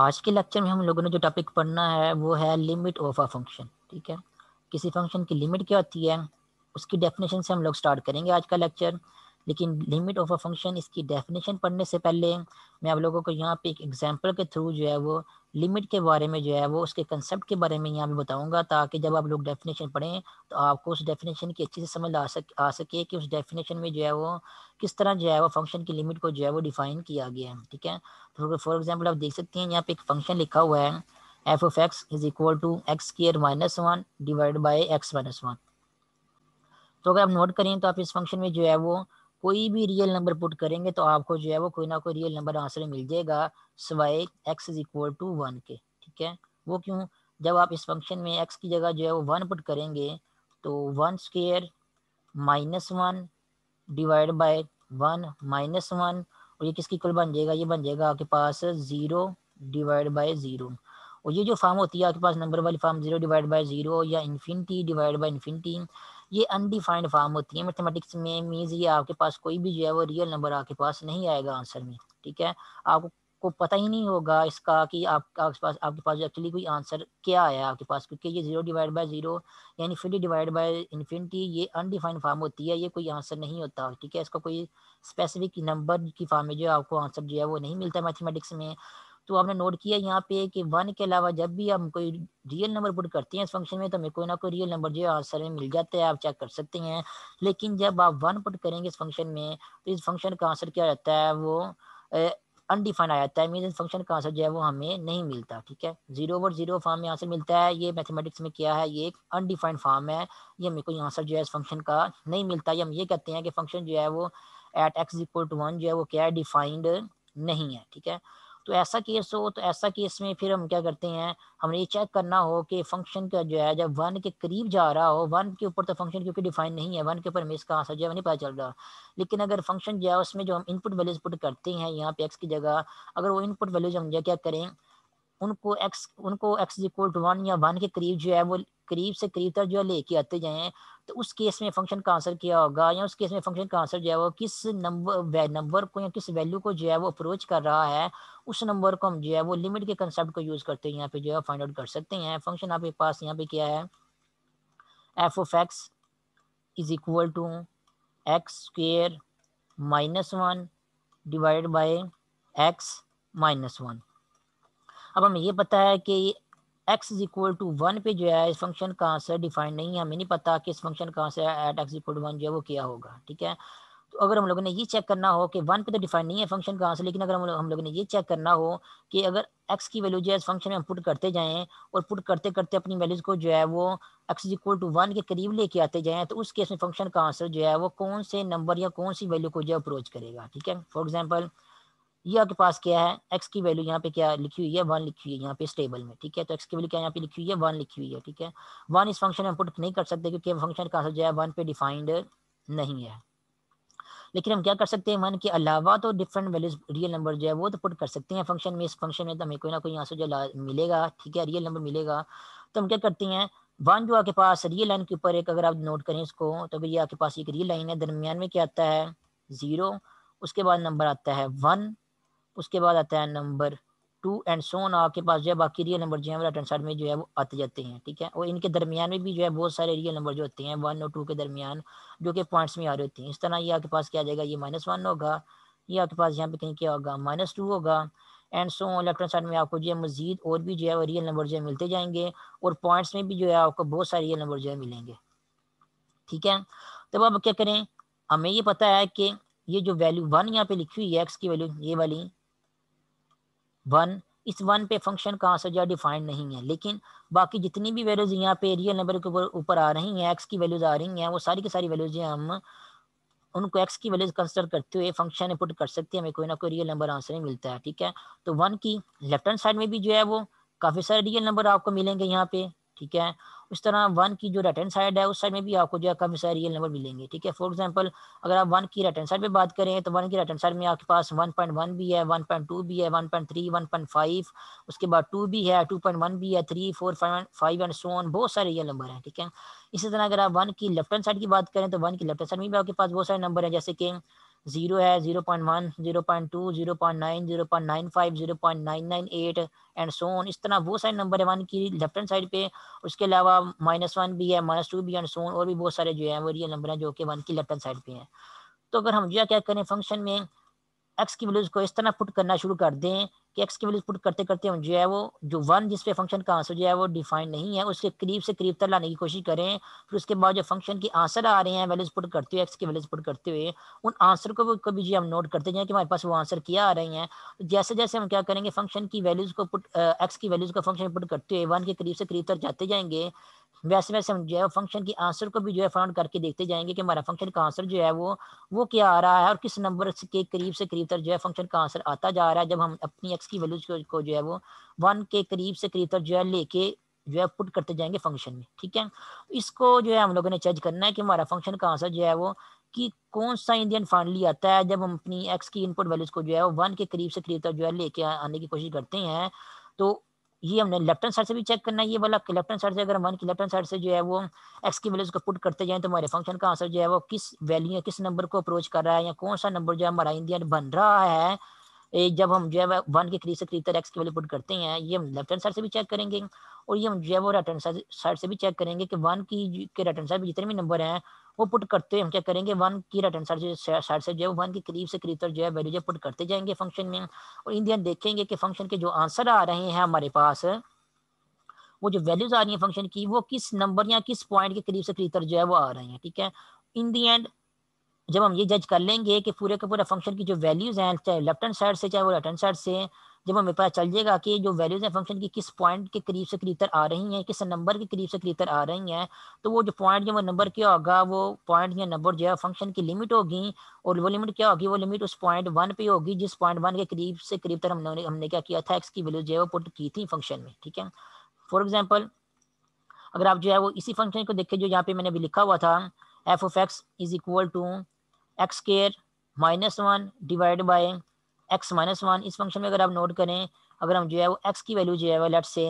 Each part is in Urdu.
آج کے لیکچر میں ہم لوگوں نے جو ٹاپک پڑھنا ہے وہ ہے لمٹ آف اے فنکشن ٹھیک ہے کسی فنکشن کی لمٹ کیا ہوتی ہے اس کی ڈیفینیشن سے ہم لوگ اسٹارٹ کریں گے آج کا لیکچر لیکن لیمٹ آف اے فنکشن اس کی ڈیفینیشن پڑھنے سے پہلے میں آپ لوگوں کو یہاں پہ ایک ایگزامپل کے تھرو جو ہے وہ لیمٹ کے بارے میں جو ہے وہ اس کے کنسیپٹ کے بارے میں یہاں پہ بتاؤں گا تاکہ جب آپ لوگ ڈیفینیشن پڑھیں تو آپ کو اس ڈیفینیشن کی اچھی سے سمجھ آ سکے کہ اس ڈیفینیشن میں جو ہے وہ کس طرح جو ہے وہ فنکشن کی لیمٹ کو جو ہے وہ ڈیفائن کیا گیا ہے ٹھیک ہے تو فار ایگزامپل آپ دیکھ سکتے ہیں یہاں پہ ایک فنکشن لکھا ہوا ہے f of x is equal to x square minus one divide by x minus one تو اگر آپ نوٹ کریں تو آپ اس فنکشن میں جو ہے وہ کوئی بھی ریئل نمبر پٹ کریں گے تو آپ کو جو ہے وہ کوئی نہ کوئی ریئل نمبر آنسر مل جائے گا سوائے x is equal to one کے ٹھیک ہے وہ کیوں جب آپ اس فنکشن میں ایکس کی جگہ جو ہے وہ ون پٹ کریں گے تو one square minus one divide by one minus one اور یہ کس کی کل بن جائے گا یہ بن جائے گا آپ کے پاس زیرو ڈیوائڈ بائی زیرو اور یہ جو فارم ہوتی ہے آپ کے پاس نمبر والی form zero divide by zero یا انفینٹی ڈیوائڈ بائی انفینٹی یہ انڈیفائنڈ فارم ہوتی ہیں میتھمیٹکس میں مینز یہ آپ کے پاس کوئی بھی جو ہے وہ ریئل نمبر آپ کے پاس نہیں آئے گا آنسر میں ٹھیک ہے آپ کو پتہ ہی نہیں ہوگا اس کا کہ آپ آپ کے پاس پاس ایکچولی کوئی آنسر کیا آیا آپ کے پاس کیونکہ یہ زیرو ڈیوائڈ بائی زیرو یعنی فلی ڈیوائڈ بائی انفینٹی یہ انڈیفائن فارم ہوتی ہے یہ کوئی آنسر نہیں ہوتا ٹھیک ہے اس کا کوئی اسپیسیفک نمبر کی فارم میں جو آپ کو آنسر جو ہے وہ نہیں ملتا میتھمیٹکس میں تو آپ نے نوٹ کیا یہاں پہ کہ ون کے علاوہ جب بھی ہم کوئی ریئل نمبر پٹ کرتے ہیں اس فنکشن میں تو ہمیں کوئی کوئی نہ نمبر جو آنسر میں مل جاتا ہے آپ چیک کر سکتے ہیں لیکن جب آپ ون پٹ کریں گے اس فنکشن میں تو اس فنکشن کا آنسر کیا جاتا ہے وہ انڈیفائنڈ فنکشن کا آنسر جو ہے وہ ہمیں نہیں ملتا ٹھیک ہے زیرو زیرو فارم میں آنسر ملتا ہے یہ میتھمیٹکس میں کیا ہے یہ ایک انڈیفائنڈ فارم ہے یہ ہمیں کوئی آنسر جو ہے اس فنکشن کا نہیں ملتا یہ ہم یہ کہتے ہیں کہ فنکشن جو ہے وہ ایٹ ایکس ٹو ون جو ہے وہ کیا ہے ڈیفائنڈ نہیں ہے ٹھیک ہے تو ایسا کیس ہو تو ایسا کیس میں پھر ہم کیا کرتے ہیں ہمیں یہ چیک کرنا ہو کہ فنکشن کا جو ہے جب ون کے قریب جا رہا ہو ون کے اوپر تو فنکشن کیونکہ ڈیفائن نہیں ہے ون کے اوپر مس کہاں سا جو ہے نہیں پتا چل رہا لیکن اگر فنکشن جو ہے اس میں جو ہم ان پٹ ویلیوز پٹ کرتے ہیں یہاں پہ ایکس کی جگہ اگر وہ ان پٹ ویلیوز جو کیا کریں ان کو ایکس ان کو ایکس ایکول یا ون کے قریب جو ہے وہ قریب سے قریب تر جو ہے لے کے آتے جائیں تو اس کیس میں فنکشن کا آنسر کیا ہوگا یا اس کیس میں فنکشن کا آنسر جو ہے وہ کس نمبر نمبر کو یا کس ویلو کو جو ہے وہ اپروچ کر رہا ہے اس نمبر کو ہم جو ہے وہ لمٹ کے کنسپٹ کو یوز کرتے ہیں یہاں پہ جو ہے فائنڈ آؤٹ کر سکتے ہیں فنکشن آپ کے پاس یہاں پہ کیا ہے f of x is equal to x square minus one divide by x minus one اب ہمیں یہ پتا ہے کہ x is equal to one پہ جو ہے اس فنکشن نہیں ہے ہمیں نہیں پتا کہ اس فنکشن ہے ہے ایٹ ایکس اکول ون جو وہ کیا ہوگا ٹھیک تو اگر ہم لوگوں نے یہ چیک کرنا ہو کہ ون پہ تو نہیں ہے فنکشن لیکن اگر ہم لوگوں نے یہ چیک کرنا ہو کہ اگر ایکس کی ویلو جو ہے اس فنکشن میں ہم پٹ کرتے جائیں اور پٹ کرتے کرتے اپنی ویلوز کو جو ہے وہ x is equal to one کے قریب لے کے آتے جائیں تو اس کیس میں فنکشن کا آنسر جو ہے وہ کون سے نمبر یا کون سی ویلو کو جو ہے اپروچ کرے گا ٹھیک ہے فار ایگزامپل یہ آپ کے پاس کیا ہے ایکس کی ویلیو یہاں پہ کیا لکھی ہوئی ہے ون لکھی ہوئی ہے یہاں پہ اس ٹیبل میں ٹھیک ہے تو ایکس کی ویلیو کیا یہاں پہ لکھی ہوئی ہے ون لکھی ہوئی ہے ٹھیک ہے ون اس فنکشن میں پٹ نہیں کر سکتے کیونکہ فنکشن کا جو ہے ون پہ ڈیفائنڈ نہیں ہے لیکن ہم کیا کر سکتے ہیں ون کے علاوہ تو ڈفرینٹ ویلیوز ریئل نمبر جو ہے وہ تو پٹ کر سکتے ہیں فنکشن میں اس فنکشن میں تو ہمیں کوئی نہ کوئی یہاں سے جو ملے گا ٹھیک ہے ریئل نمبر ملے گا تو ہم کیا کرتے ہیں ون جو آپ کے پاس ریئل لائن کے اوپر ایک اگر آپ نوٹ کریں اس کو تو یہ آپ کے پاس ایک ریئل لائن ہے درمیان میں کیا آتا ہے زیرو اس کے بعد نمبر آتا ہے ون اس کے بعد آتا ہے نمبر ٹو اینڈ سون آپ کے پاس جو ہے باقی ریئل نمبر جو ہے جو ہے وہ آتے جاتے ہیں ٹھیک ہے اور ان کے درمیان میں بھی جو ہے بہت سارے ریئل نمبر جو ہوتے ہیں ون اور ٹو کے درمیان جو کہ پوائنٹس میں آ رہے ہوتے ہیں اس طرح یہ آپ کے پاس کیا جائے گا یہ مائنس ون ہوگا یہ آپ کے پاس یہاں پہ کہیں کیا ہوگا مائنس ٹو ہوگا and so left hand side میں آپ کو جو ہے مزید اور بھی جو ہے وہ ریئل نمبر جو ہے ملتے جائیں گے اور پوائنٹس میں بھی جو ہے آپ کو بہت سارے ریئل نمبر جو ہے ملیں گے ٹھیک ہے تب آپ کیا کریں ہمیں یہ پتا ہے کہ یہ جو ویلو ون یہاں پہ لکھی ہوئی ہے ایکس کی ویلو یہ والی ون اس ون پہ فنکشن کا آنسر جو ہے ڈیفائنڈ نہیں ہے لیکن باقی جتنی بھی ویلیوز یہاں پہ ریئل نمبر کے اوپر آ رہی ہیں ایکس کی ویلیوز آ رہی ہیں وہ ساری کی ساری ویلیوز ہیں ہم ان کو ایکس کی ویلیوز کنسیڈر کرتے ہوئے فنکشن میں پٹ کر سکتے ہیں ہمیں کوئی نہ کوئی ریئل نمبر آنسر ملتا ہے ٹھیک ہے تو ون کی لیفٹ ہینڈ سائڈ میں بھی جو ہے وہ کافی سارے ریئل نمبر آپ کو ملیں گے یہاں پہ ٹھیک ہے اس طرح ون کی جو ہینڈ سائڈ ہے اس سائڈ میں بھی آپ کو جو ہے کافی سارے ریئل نمبر ملیں گے ٹھیک ہے فور ایگزامپل اگر آپ ون کی پہ بات کریں تو ون کی میں آپ کے پاس ون پوائنٹ ون بھی ہے one one one point point point two بھی ہے تھری فائیو اس کے بعد ٹو بھی ہے ٹو پوائنٹ ون بھی ہے three four five and so on بہت سارے ریئل نمبر ہیں ٹھیک ہے اسی طرح اگر آپ ون کی لیفٹ ہینڈ سائڈ کی بات کریں تو ون کی لیفٹ ہینڈ سائڈ میں بھی آپ کے پاس بہت سارے نمبر ہیں جیسے کہ زیرو ہے zero point one zero zero point point two nine zero point nine five zero point nine nine eight and so on اس طرح وہ سارے نمبر ہے ون کی لیفٹ ہینڈ سائڈ پہ اس کے علاوہ مائنس ون بھی ہے مائنس ٹو بھی اینڈ سون اور بھی بہت سارے جو ہیں وہ یہ نمبر ہیں جو کہ ون کی لیفٹ ہینڈ سائڈ پہ ہیں تو اگر ہم جو کیا کریں فنکشن میں ایکس کی ویلوز کو اس طرح فٹ کرنا شروع کر دیں کہ ایکس کی ویلیوز پٹ کرتے کرتے ہم جو ہے وہ جو ون جس پہ فنکشن کا آنسر جو ہے وہ ڈیفائن نہیں ہے اس کے قریب سے قریب تر لانے کی کوشش کریں پھر اس کے بعد جو فنکشن کے آنسر آ رہے ہیں ویلیوز پٹ کرتے ہوئے ایکس کی ویلیوز پٹ کرتے ہوئے ان آنسر کو کبھی جی ہم نوٹ کرتے جائیں کہ ہمارے پاس وہ آنسر کیا آ رہے ہیں جیسے جیسے ہم کیا کریں گے فنکشن کی ویلیوز کو پٹ ایکس کی ویلیوز کو فنکشن پٹ کرتے ہوئے ون کے قریب سے قریب تر جاتے جائیں گے ویسے ویسے جو ہے فنکشن کی آنسر کو بھی جو ہے فراؤنڈ کر کے دیکھتے جائیں گے کہ ہمارا فنکشن کا آنسر جو ہے وہ وہ کیا آ رہا ہے اور کس نمبر کے قریب سے قریب تر جو ہے فنکشن کا آنسر آتا جا رہا ہے جب ہم اپنی ایکس کی ویلوز کو جو ہے وہ ون کے قریب سے قریب تر جو ہے لے کے جو ہے پٹ کرتے جائیں گے فنکشن میں ٹھیک ہے اس کو جو ہے ہم لوگوں نے چیک کرنا ہے کہ ہمارا فنکشن کا آنسر جو ہے وہ کہ کون سا انڈین فائنلی آتا ہے جب ہم اپنی ایکس کی ان پٹ ویلوز کو جو ہے وہ ون کے قریب سے قریب تر جو ہے لے کے آنے کی کوشش کرتے ہیں تو یہ ہم نے لیفٹ ہینڈ سائڈ سے بھی چیک کرنا ہے یہ والا کہ left left hand hand side side سے اگر ون کی سے جو ہے وہ ایکس کی ویلیوز کو پٹ کرتے جائیں تو ہمارے فنکشن کا آنسر جو ہے وہ کس ویلیو کس نمبر کو اپروچ کر رہا ہے یا کون سا نمبر جو ہے ہمارا انڈیا بن رہا ہے جب ہم جو ہے ون کے قریب سے قریب تر ایکس کی ویلیو پٹ کرتے ہیں یہ ہم لیفٹ ہینڈ سائڈ سے بھی چیک کریں گے اور یہ ہم جو ہے وہ رائٹ ہینڈ سائڈ سے بھی چیک کریں گے کہ ون کی رائٹ ہینڈ سائڈ میں جتنے بھی نمبر ہیں وہ پٹ کرتے ہوئے ہم چیک کریں گے ون کی رائٹ ہینڈ سائڈ سائڈ سے جو ہے ون کے قریب سے قریب تر جو ہے ویلیو جو پٹ کرتے جائیں گے فنکشن میں اور ان دن دیکھیں گے کہ فنکشن کے جو آنسر آ رہے ہیں ہمارے پاس وہ جو ویلیوز آ رہی ہیں فنکشن کی وہ کس نمبر یا کس پوائنٹ کے قریب سے قریب تر جو ہے وہ آ رہے ہیں ٹھیک ہے ان دی اینڈ جب ہم یہ جج کر لیں گے کہ پورے کا پورا فنکشن کی جو ویلیوز ہیں چاہے لیفٹ ہینڈ سائڈ سے چاہے وہ رائٹ ہینڈ سائڈ سے جب ہمیں پتہ چل جائے گا کہ جو ویلیوز ہیں فنکشن کی کس پوائنٹ کے قریب سے قریب تر آ رہی ہیں کس نمبر کے قریب سے قریب تر آ رہی ہیں تو وہ جو پوائنٹ جو نمبر کیا ہوگا وہ پوائنٹ یا نمبر جو ہے فنکشن کی لمٹ ہوگی اور وہ لمٹ کیا ہوگی وہ لمٹ اس پوائنٹ ون پہ ہوگی جس پوائنٹ ون کے قریب سے قریب تر ہم نے ہم نے کیا کیا تھا ایکس کی ویلیوز جو ہے وہ پٹ کی تھی فنکشن میں ٹھیک ہے فار ایگزامپل اگر آپ جو ہے وہ اسی فنکشن کو دیکھیں جو یہاں پہ میں نے ابھی لکھا ہوا تھا f of x is equal to x square minus one divide by x minus one اس فنکشن میں اگر آپ نوٹ کریں اگر ہم جو ہے وہ ایکس کی ویلیو جو ہے وہ لیٹ سے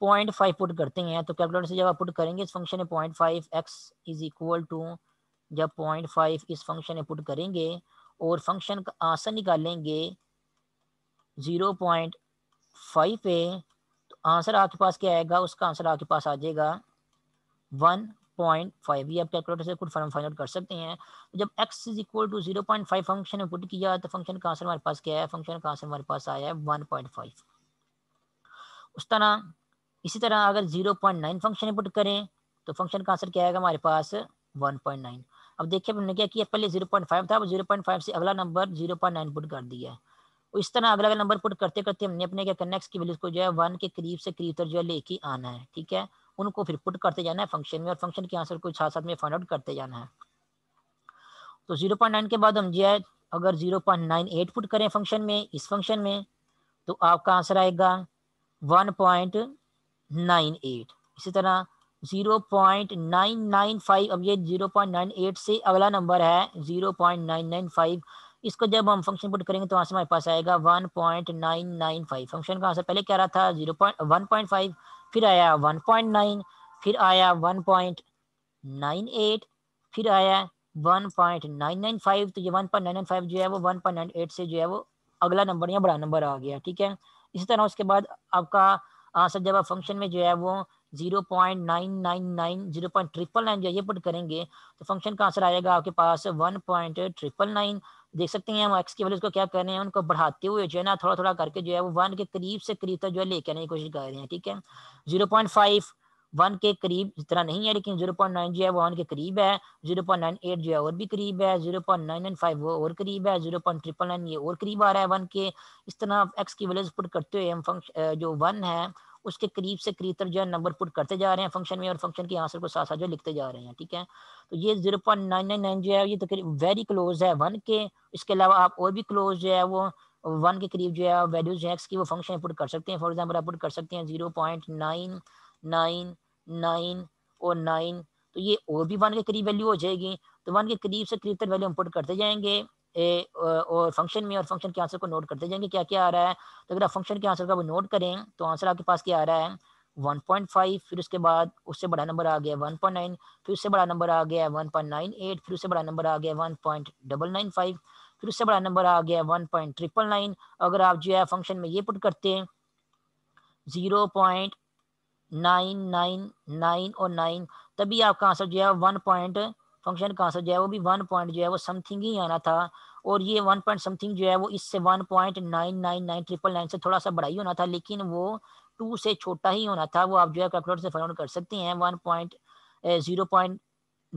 پوائنٹ فائیو پٹ کرتے ہیں تو کیلکولیٹر سے جب آپ پٹ کریں گے اس فنکشن میں point five x is equal to جب پوائنٹ فائیو اس فنکشن میں پٹ کریں گے اور فنکشن کا آنسر نکالیں گے زیرو پوائنٹ فائیو پہ تو آنسر آپ کے پاس کیا آئے گا اس کا آنسر آپ کے پاس آ جائے گا ون پوائنٹ فائیو یہ آپ کیلکولیٹر سے خود فارم فائنڈ آؤٹ کر سکتے ہیں جب x is equal to zero point five function میں پٹ کیا تو فنکشن کا آنسر ہمارے پاس کیا ہے فنکشن کا آنسر ہمارے پاس آیا ہے ون پوائنٹ فائیو اس طرح اسی طرح اگر زیرو پوائنٹ نائن فنکشن میں پٹ کریں تو فنکشن کا آنسر کیا آئے گا ہمارے پاس ون پوائنٹ نائن اب دیکھیے ہم نے کیا کیا پہلے زیرو پوائنٹ فائیو تھا اب زیرو پوائنٹ فائیو سے اگلا number zero point nine put کر دیا ہے اس طرح اگلا اگلا نمبر پٹ کرتے کرتے ہم نے اپنے کیا کنیکس کی ویلیوز کو جو ہے ون کے قریب سے قریب تر جو ہے لے کے آنا ہے ٹھیک ہے ان کو پھر پٹ کرتے جانا ہے فنکشن میں اور فنکشن کے آنسر کو ساتھ ساتھ میں فائنڈ آؤٹ کرتے جانا ہے تو 0.9 کے بعد ہم جی آئے اگر 0.98 پٹ کریں فنکشن میں اس فنکشن میں تو آپ کا آنسر آئے گا 1.98 اسی طرح 0.995 اب یہ 0.98 سے اگلا نمبر ہے 0.995 اس کو جب ہم فنکشن پٹ کریں گے تو آنسر ہمارے پاس آئے گا 1.995 فنکشن کا آنسر پہلے کیا رہا تھا 0.1.5 1.9 1.98 1.995 1.995 جو ہے وہ اگلا نمبر یا بڑا نمبر آ گیا ٹھیک ہے اسی طرح اس کے بعد آپ کا آنسر جب آپ فنکشن میں جو ہے وہ 0.999 0.999 جو نائن یہ پٹ کریں گے تو فنکشن کا آنسر آئے گا آپ کے پاس 1.999 دیکھ سکتے ہیں ہم ایکس کی ویلیوز کو کیا کر رہے ہیں ان کو بڑھاتے ہوئے جو ہے نا تھوڑا تھوڑا کر کے جو ہے وہ ون کے قریب سے قریب تک جو ہے لے کے آنے کی کوشش کر رہے ہیں ٹھیک ہے زیرو پوائنٹ فائیو ون کے قریب اتنا نہیں ہے لیکن زیرو پوائنٹ نائن جو ہے وہ ون کے قریب ہے زیرو پوائنٹ نائن ایٹ جو ہے اور بھی قریب ہے zero point nine nine five وہ اور قریب ہے زیرو پوائنٹ ٹریپل نائن یہ اور قریب آ رہا ہے ون کے اس طرح ایکس کی ویلیوز پٹ کرتے ہوئے ہم فنکشن جو ون ہے اس کے قریب سے قریب تر جو ہے نمبر پٹ کرتے جا رہے ہیں فنکشن میں اور فنکشن کے آنسر کو ساتھ ساتھ جو لکھتے جا رہے ہیں ٹھیک ہے تو یہ zero point nine nine nine جو ہے یہ تقریب ویری کلوز ہے ون کے اس کے علاوہ آپ اور بھی کلوز جو ہے وہ ون کے قریب جو ہے ویلیوز جو ہے اس کی وہ فنکشن پٹ کر سکتے ہیں فار ایگزامپل آپ پٹ کر سکتے ہیں zero point nine nine nine اور نائن تو یہ اور بھی ون کے قریب ویلیو ہو جائے گی تو ون کے قریب سے قریب تر ویلیو ہم پٹ کرتے جائیں گے فنکشن میں اور فنکشن کے آنسر کو نوٹ کرتے جائیں گے کیا کیا آ رہا ہے تو اگر آپ فنکشن کے آنسر کا وہ نوٹ کریں تو آنسر آپ کے پاس کیا آ رہا ہے 1.5 پھر اس کے بعد اس سے بڑا نمبر آ گیا 1.9 پھر اس سے بڑا نمبر آ گیا 1.98 پھر اس سے بڑا نمبر آ گیا 1.995 پھر اس سے بڑا نمبر آ گیا 1.999 اگر آپ جو ہے فنکشن میں یہ پٹ کرتے ہیں 0.999 اور 9 تب ہی آپ کا آنسر جو ہے 1.9 فنکشن کا آنسر جو ہے وہ بھی ون پوائنٹ جو ہے وہ سم تھنگ ہی آنا تھا اور یہ ون پوائنٹ سم تھنگ جو ہے وہ اس سے one point nine nine nine triple nine سے تھوڑا سا بڑا ہی ہونا تھا لیکن وہ ٹو سے چھوٹا ہی ہونا تھا وہ آپ جو ہے کیلکولیٹر سے فائنڈ کر سکتے ہیں one point zero point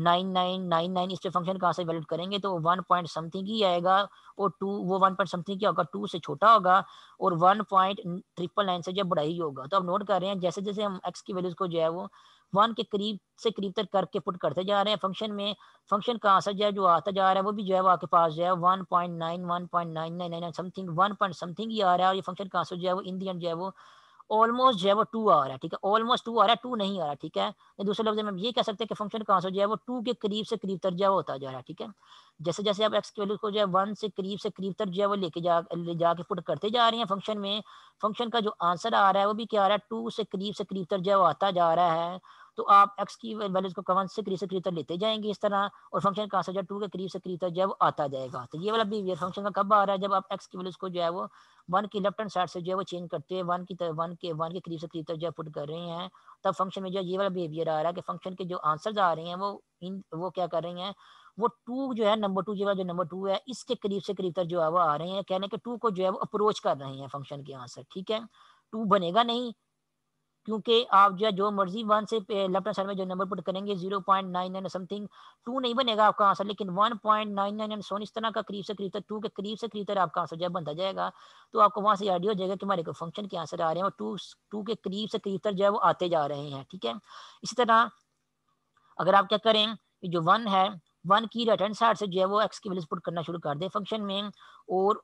nine nine nine nine اس پہ فنکشن کہاں سے ویلڈ کریں گے تو ون پوائنٹ سم تھنگ ہی آئے گا اور ٹو وہ ون پوائنٹ سم تھنگ کیا ہوگا ٹو سے چھوٹا ہوگا اور ون پوائنٹ ٹریپل نائن سے جو بڑا ہی ہوگا تو آپ نوٹ کر رہے ہیں جیسے جیسے ہم ایکس کی ویلیوز کو جو ہے وہ ون کے قریب سے قریب تر کر کے پٹ کرتے جا رہے ہیں فنکشن میں فنکشن کا آنسر جو ہے جو آتا جا رہا ہے وہ بھی جو ہے وہ آپ کے پاس جو ہے one point nine one point nine nine nine something one point something ہی آ رہا ہے اور یہ فنکشن کا آنسر جو ہے وہ ان دی اینڈ جو ہے وہ آلموسٹ جو ہے وہ ٹو آ رہا ہے ٹھیک ہے آلموسٹ ٹو آ رہا ہے ٹو نہیں آ رہا ٹھیک ہے دوسرے لفظ میں یہ کہہ سکتے ہیں کہ فنکشن کا آنسر جو ہے وہ ٹو کے قریب سے قریب تر جو ہے ہوتا جا رہا ہے ٹھیک ہے جیسے جیسے آپ ایکس کی ویلو کو جو ہے ون سے قریب سے قریب تر جو ہے وہ لے کے جا لے جا کے پٹ کرتے جا رہے ہیں فنکشن میں فنکشن کا جو آنسر آ رہا ہے وہ بھی کیا آ رہا ہے ٹو سے قریب سے قریب تر جو ہے وہ آتا جا رہا ہے تو آپ ایکس کی ویلیوز کو کون سے قریب سے قریب تک لیتے جائیں گے اس طرح اور فنکشن کہاں سے جو ٹو کے قریب سے قریب تک جو ہے وہ آتا جائے گا تو یہ والا بیہیویئر فنکشن کا کب آ رہا ہے جب آپ ایکس کی ویلیوز کو جو ہے وہ ون کی لیفٹ ہینڈ سائڈ سے جو ہے وہ چینج کرتے ہیں ون کی ون کے ون کے قریب سے قریب تک جو ہے پٹ کر رہے ہیں تب فنکشن میں جو یہ والا بیہیویئر آ رہا ہے کہ فنکشن کے جو آنسرز آ رہے ہیں وہ ان وہ کیا کر رہے ہیں وہ ٹو جو ہے نمبر ٹو جو ہے جو نمبر ٹو ہے اس کے قریب سے قریب تک جو ہے وہ آ رہے ہیں کہنے کہ ٹو کو جو ہے وہ اپروچ کر رہے ہیں فنکشن کے آنسر ٹھیک ہے ٹو بنے گا نہیں کیونکہ آپ جو ہے جو مرضی ون سے لیفٹ سائڈ میں جو نمبر پٹ کریں گے zero point nine nine something two نہیں بنے گا آپ کا آنسر لیکن one point nine nine nine so on اس طرح کا قریب سے قریب تر ٹو کے قریب سے قریب تر آپ کا آنسر جو ہے بنتا جائے گا تو آپ کو وہاں سے آئیڈیا ہو جائے گا کہ ہمارے کو فنکشن کے آنسر آ رہے ہیں اور ٹو ٹو کے قریب سے قریب تر جو ہے وہ آتے جا رہے ہیں ٹھیک ہے اسی طرح اگر آپ کیا کریں جو ون ہے ون کی رائٹ ہینڈ سائڈ سے جو ہے وہ ایکس کی ویلیز پٹ کرنا شروع کر دیں فنکشن میں اور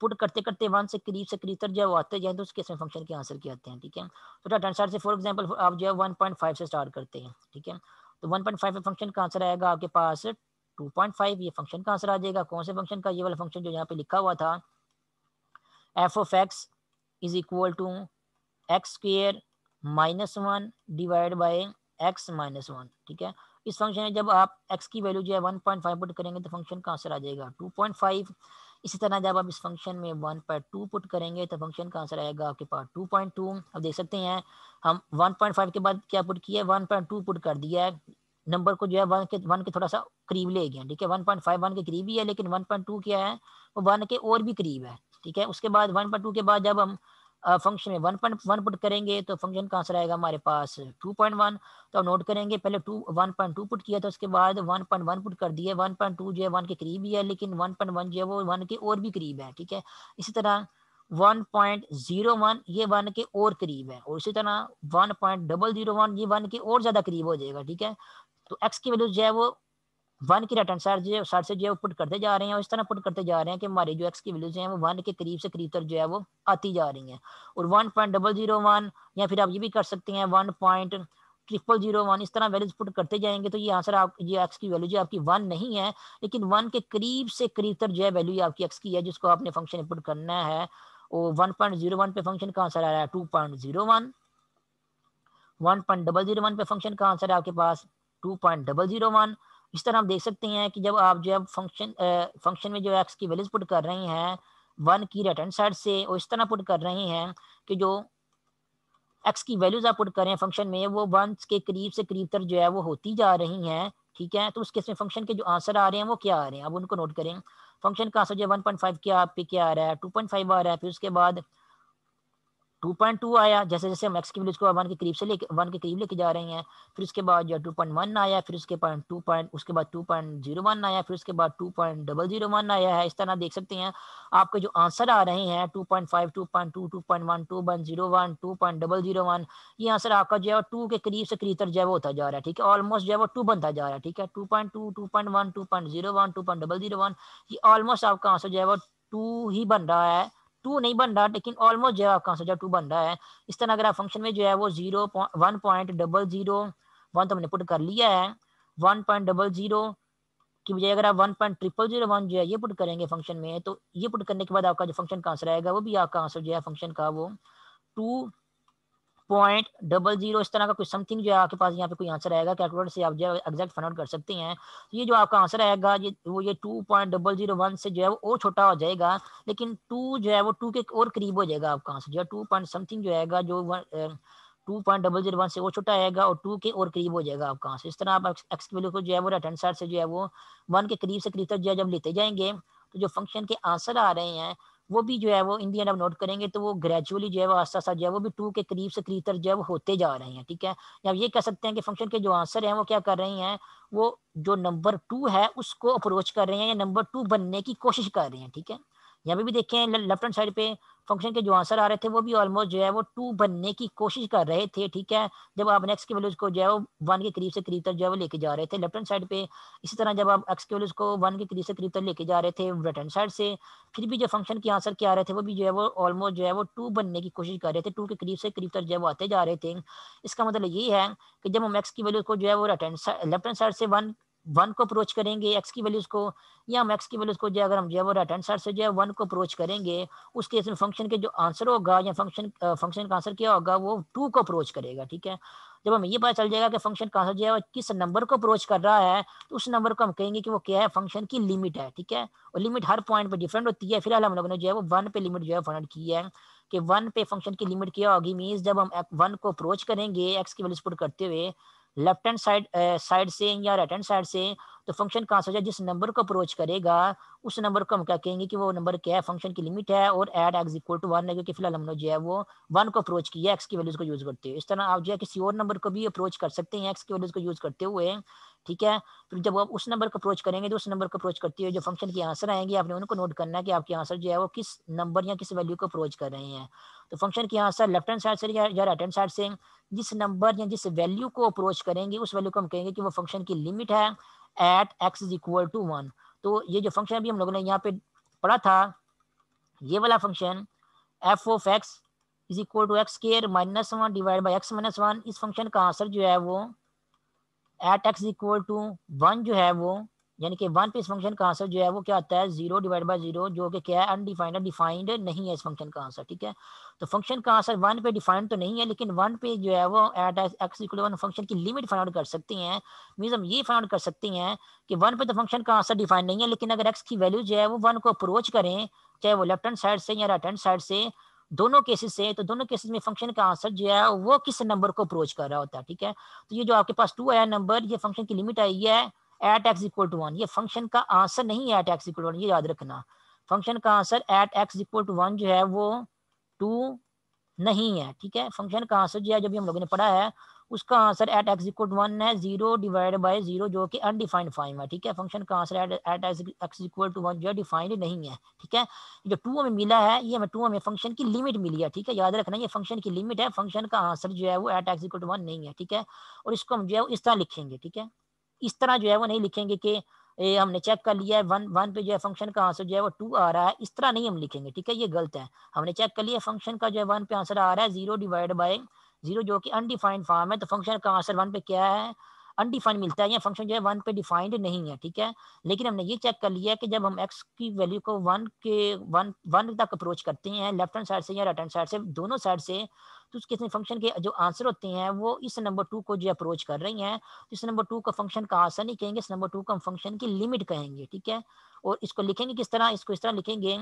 پٹ کرتے کرتے ون سے قریب سے قریب تر جو وہ آتے جائیں تو اس کے قسم فنکشن کے آنسر کے آتے ہیں ٹھیک ہے تو ڈاٹا سیٹ سے فار ایگزامپل آپ جو ہے ون پوائنٹ فائیو سے اسٹارٹ کرتے ہیں ٹھیک ہے تو ون پوائنٹ فائیو میں فنکشن کا آنسر آئے گا آپ کے پاس ٹو پوائنٹ فائیو یہ فنکشن کا آنسر آ جائے گا کون سے فنکشن کا یہ والا فنکشن جو یہاں پہ لکھا ہوا تھا f of x is equal to x square minus one divide by x minus one ٹھیک ہے اس فنکشن میں جب آپ ایکس کی ویلیو جو ہے ون پوائنٹ فائیو پٹ کریں گے تو فنکشن کا آنسر آ جائے گا ٹو پوائنٹ فائیو اسی طرح جب آپ اس فنکشن میں ون پر ٹو پٹ کریں گے تو فنکشن کا آنسر آئے گا آپ کے پاس ٹو پوائنٹ ٹو اب دیکھ سکتے ہیں ہم ون پوائنٹ فائیو کے بعد کیا پٹ کیا ہے ون پوائنٹ ٹو پٹ کر دیا ہے نمبر کو جو ہے ون کے ون کے تھوڑا سا قریب لے گیا ٹھیک ہے ون پوائنٹ فائیو ون کے قریب ہی ہے لیکن ون پوائنٹ ٹو کیا ہے وہ ون کے اور بھی قریب ہے ٹھیک ہے اس کے بعد ون پوائنٹ ٹو کے بعد جب ہم فنکشن میں ون پوائنٹ ون پٹ کریں گے تو فنکشن کہاں سے رہے گا ہمارے پاس ٹو پوائنٹ ون تو آپ نوٹ کریں گے پہلے ون پوائنٹ ٹو پٹ کیا تھا اس کے بعد ون پوائنٹ ون پٹ کر دیا ون پوائنٹ ٹو جو ہے ون کے قریب ہی ہے لیکن ون پوائنٹ ون جو ہے وہ ون کے اور بھی قریب ہے ٹھیک ہے اسی طرح ون پوائنٹ زیرو ون یہ ون کے اور قریب ہے اور اسی طرح one point double zero one یہ ون کے اور زیادہ قریب ہو جائے گا ٹھیک ہے تو ایکس کی ویلو جو ہے وہ ون کی ریٹرن سائڈ جو سائڈ سے جو ہے وہ پٹ کرتے جا رہے ہیں اور اس طرح پٹ کرتے جا رہے ہیں کہ ہماری جو ایکس کی ویلیوز ہیں وہ ون کے قریب سے قریب تر جو ہے وہ آتی جا رہی ہیں اور one point double zero one یا پھر آپ یہ بھی کر سکتے ہیں one point triple zero one اس طرح ویلیوز پٹ کرتے جائیں گے تو یہ آنسر آپ یہ ایکس کی ویلیو جو آپ کی ون نہیں ہے لیکن ون کے قریب سے قریب تر جو ہے ویلیو آپ کی ایکس کی ہے جس کو آپ نے فنکشن پٹ کرنا ہے اور ون پوائنٹ زیرو ون پہ فنکشن کا آنسر آ رہا ہے two point zero one one point double zero one پہ فنکشن کا آنسر ہے آپ کے پاس two point double zero one اس طرح ہم دیکھ سکتے ہیں کہ جب آپ جو فنکشن فنکشن میں جو ایکس کی ویلیوز پٹ کر رہے ہیں ون کی رائٹ ہینڈ سائڈ سے اور اس طرح پٹ کر رہے ہیں کہ جو ایکس کی ویلیوز آپ پٹ کر رہے ہیں فنکشن میں وہ ونس کے قریب سے قریب تر جو ہے وہ ہوتی جا رہی ہیں ٹھیک ہے تو اس کیس میں فنکشن کے جو آنسر آ رہے ہیں وہ کیا آ رہے ہیں اب ان کو نوٹ کریں فنکشن کا آنسر جو ہے ون پوائنٹ فائیو کیا آپ پہ کیا آ رہا ہے ٹو پوائنٹ فائیو آ رہا ہے پھر اس کے بعد 2.2 آیا جیسے جیسے ہم ایکس کی ویلیوز کو ون کے قریب سے لے کے ون کے قریب لے کے جا رہے ہیں پھر اس کے بعد جو 2.1 آیا پھر اس کے بعد 2. اس کے بعد 2.01 آیا پھر اس کے بعد 2.001 آیا ہے اس طرح دیکھ سکتے ہیں آپ کے جو آنسر آ رہے ہیں 2.5 2.2 2.1 2.01 2.001 یہ آنسر آپ کا جو ہے 2 کے قریب سے قریب تر جو ہے وہ ہوتا جا رہا ہے ٹھیک ہے آلموسٹ جو ہے وہ 2 بنتا جا رہا ہے ٹھیک ہے 2.2 2.1 2.01 2.001 یہ آلموسٹ آپ کا آنسر جو ہے وہ 2 ہی بن رہا ہے ٹو نہیں بن رہا لیکن آلموسٹ جو ہے آپ کا آنسر جو ہے ٹو بن رہا ہے اس طرح اگر آپ فنکشن میں جو ہے وہ zero one point double zero one تو ہم نے پٹ کر لیا ہے ون پوائنٹ ڈبل زیرو کی بجائے اگر آپ one point triple zero one جو ہے یہ پٹ کریں گے فنکشن میں تو یہ پٹ کرنے کے بعد آپ کا جو فنکشن کا آنسر آئے گا وہ بھی آپ کا آنسر جو ہے فنکشن کا وہ ٹو پوائنٹ ڈبل زیرو اس طرح کا کوئی سم تھنگ جو ہے آپ کے پاس یہاں پہ کوئی آنسر آئے گا کیلکولیٹر سے آپ جو ہے ایگزیکٹ فائنڈ آؤٹ کر سکتے ہیں تو یہ جو آپ کا آنسر آئے گا یہ وہ یہ two point double zero one سے جو ہے وہ اور چھوٹا ہو جائے گا لیکن ٹو جو ہے وہ ٹو کے اور قریب ہو جائے گا آپ کا آنسر جو ہے ٹو پوائنٹ سم تھنگ جو ہے گا جو two point double zero one سے وہ چھوٹا آئے گا اور ٹو کے اور قریب ہو جائے گا آپ کا آنسر اس طرح آپ ایکس کی ویلو کو جو ہے وہ رائٹ ہینڈ سائڈ سے جو ہے وہ ون کے قریب سے قریب تک جو ہے جب لیتے جائیں گے تو جو فنکشن کے آنسر آ رہے ہیں وہ بھی جو ہے وہ in the end India note کریں گے تو وہ گریجولی جو ہے وہ آہستہ آہستہ جو ہے وہ بھی ٹو کے قریب سے قریب تر جو ہے وہ ہوتے جا رہے ہیں ٹھیک ہے یا یہ کہہ سکتے ہیں کہ فنکشن کے جو آنسر ہیں وہ کیا کر رہے ہیں وہ جو نمبر ٹو ہے اس کو اپروچ کر رہے ہیں یا نمبر ٹو بننے کی کوشش کر رہے ہیں ٹھیک ہے یا یعنی بھی دیکھیں لیفٹ ہینڈ سائڈ پہ فنکشن کے جو آنسر آ رہے تھے وہ بھی آلموسٹ جو ہے وہ ٹو بننے کی کوشش کر رہے تھے ٹھیک ہے جب آپ نیکس کے ویلوز کو جو ہے وہ ون کے قریب سے قریب تک جو ہے وہ لے کے جا رہے تھے لیفٹ ہینڈ سائڈ پہ اسی طرح جب آپ ایکس کے ویلوز کو ون کے قریب سے قریب تک لے کے جا رہے تھے رائٹ ہینڈ سائڈ سے پھر بھی جو فنکشن کے آنسر کیا آ رہے تھے وہ بھی جو ہے وہ آلموسٹ جو ہے وہ ٹو بننے کی کوشش کر رہے تھے ٹو کے قریب سے قریب تک جو ہے وہ آتے جا رہے تھے اس کا مطلب یہ ہے کہ جب ہم ایکس کی ویلوز کو جو ہے وہ right hand left hand side سے ون ون کو اپروچ کریں گے ایکس کی ویلیوز کو یا ہم ایکس کی ویلیوز کو جو اگر ہم جو ہے وہ رائٹ ہینڈ سائڈ سے جو ہے ون کو اپروچ کریں گے اس کے فنکشن کے جو آنسر ہوگا یا فنکشن فنکشن کا آنسر کیا ہوگا وہ ٹو کو اپروچ کرے گا ٹھیک ہے جب ہمیں یہ پتہ چل جائے گا کہ فنکشن کا آنسر جو ہے وہ کس نمبر کو اپروچ کر رہا ہے تو اس نمبر کو ہم کہیں گے کہ وہ کیا ہے فنکشن کی لمٹ ہے ٹھیک ہے اور لمٹ ہر پوائنٹ پہ ڈفرینٹ ہوتی ہے فی الحال ہم لوگوں نے جو ہے وہ ون پہ لمٹ جو ہے فائنڈ کی ہے کہ ون پہ فنکشن کی لمٹ کیا ہوگی مینس جب ہم ون کو اپروچ کریں گے ایکس کی ویلیوز پٹ کرتے ہوئے لیفٹ ہینڈ سائڈ سائڈ سے یا رائٹ ہینڈ سائڈ سے تو فنکشن کہاں سے ہو جائے جس نمبر کو اپروچ کرے گا اس نمبر کو ہم کیا کہیں گے کہ وہ نمبر کیا ہے فنکشن کی لمٹ ہے اور at x equal to one ہے جو کہ فی الحال ہم نے جو ہے وہ ون کو اپروچ کیا ہے ایکس کی ویلیوز کو یوز کرتے ہوئے اس طرح آپ جو ہے کسی اور نمبر کو بھی اپروچ کر سکتے ہیں ایکس کی ویلیوز کو یوز کرتے ہوئے ٹھیک ہے پھر جب آپ اس نمبر کو اپروچ کریں گے تو اس نمبر کو اپروچ کرتے ہوئے جو فنکشن کے آنسر آئیں گے آپ نے ان کو نوٹ کرنا ہے کہ آپ کے آنسر جو ہے وہ کس نمبر یا کس ویلیو کو اپروچ کر رہے ہیں تو فنکشن کے آنسر لیفٹ ہینڈ سائڈ سے یا رائٹ ہینڈ سائڈ سے جس نمبر یا جس ویلیو کو اپروچ کریں گے اس ویلیو کو ہم کہیں گے کہ وہ فنکشن کی لمٹ ہے at x is equal to one تو یہ جو فنکشن ابھی ہم لوگوں نے یہاں پہ پڑھا تھا یہ والا function f of x is equal to x square minus one divide by x minus one اس فنکشن کا آنسر جو ہے وہ at x equal to one جو ہے وہ یعنی کہ ون پہ اس فنکشن کا آنسر جو ہے وہ کیا آتا ہے زیرو ڈیوائڈ بائی زیرو جو کہ کیا ہے انڈیفائنڈ ڈیفائنڈ نہیں ہے اس فنکشن کا آنسر ٹھیک ہے تو فنکشن کا آنسر ون پہ ڈیفائنڈ تو نہیں ہے لیکن ون پہ جو ہے وہ at x equal one function کی لمٹ فائنڈ کر سکتے ہیں مینس ہم یہ فائنڈ کر سکتے ہیں کہ ون پہ تو فنکشن کا آنسر ڈیفائنڈ نہیں ہے لیکن اگر ایکس کی ویلیو جو ہے وہ ون کو اپروچ کریں چاہے وہ لیفٹ ہینڈ سائڈ سے یا رائٹ ہینڈ سائڈ سے دونوں دونوں کیسز کیسز سے تو میں فنکشن کا آنسر جو ہے وہ کس نمبر کو اپروچ کر رہا ہوتا ہے ٹھیک ہے تو یہ جو آپ کے پاس ٹو آیا نمبر یہ فنکشن کی لمٹ آئی ہے at x equal to one یہ فنکشن کا آنسر نہیں ایٹ ایکس اکول ون یہ یاد رکھنا فنکشن کا answer at x equal to one جو ہے وہ ٹو نہیں ہے ٹھیک ہے فنکشن کا آنسر جو ہے جب ہم لوگوں نے پڑھا ہے اس کا answer at x equal one ہے زیرو ڈیوائڈ بائی زیرو جو کہ انڈیفائنڈ فائم ہے ٹھیک ہے فنکشن کا answer at x equal to one جو ہے ڈیفائنڈ نہیں ہے ٹھیک ہے جو ٹو ہمیں ملا ہے یہ ہمیں ٹو ہمیں فنکشن کی لیمٹ ملی ہے ٹھیک ہے یاد رکھنا یہ فنکشن کی لیمٹ ہے فنکشن کا آنسر جو ہے وہ ایٹ ایکس اکوٹ ون نہیں ہے ٹھیک ہے اور اس کو ہم جو ہے وہ اس طرح لکھیں گے ٹھیک ہے اس طرح جو ہے وہ نہیں لکھیں گے کہ ہم نے چیک کر لیا ہے ون ون پہ جو ہے فنکشن کا آنسر جو ہے وہ ٹو آ رہا ہے اس طرح نہیں ہم لکھیں گے ٹھیک ہے یہ غلط ہے ہم نے چیک کر لیا فنکشن کا جو ہے ون پہ آنسر آ رہا ہے زیرو ڈیوائڈ بائی زیرو جو کہ انڈیفائنڈ فارم ہے تو فنکشن کا آنسر ون پہ کیا ہے انڈیفائن ملتا ہے یا فنکشن جو ہے ون پہ ڈیفائنڈ نہیں ہے ٹھیک ہے لیکن ہم نے یہ چیک کر لیا کہ جب ہم ایکس کی ویلیو کو ون کے ون ون تک اپروچ کرتے ہیں لیفٹ ہینڈ سائڈ سے یا رائٹ ہینڈ سائڈ سے دونوں سائڈ سے تو اس قسم فنکشن کے جو آنسر ہوتے ہیں وہ اس نمبر ٹو کو جو اپروچ کر رہی ہیں تو اس نمبر ٹو کا فنکشن کا آنسر نہیں کہیں گے اس نمبر ٹو کو ہم فنکشن کی لمٹ کہیں گے ٹھیک ہے اور اس کو لکھیں گے کس طرح اس کو اس طرح لکھیں گے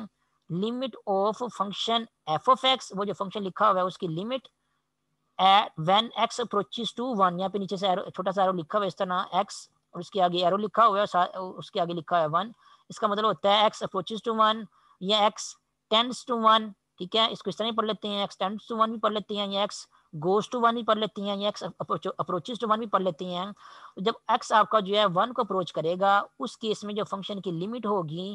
limit of function f of x وہ جو فنکشن لکھا ہوا ہے اس کی لمٹ اپروچیز مطلب پڑھ لیتی ہیں جب ایکس آپ کا جو ہے اپروچ کرے گا اس جو فنکشن کی لمٹ ہوگی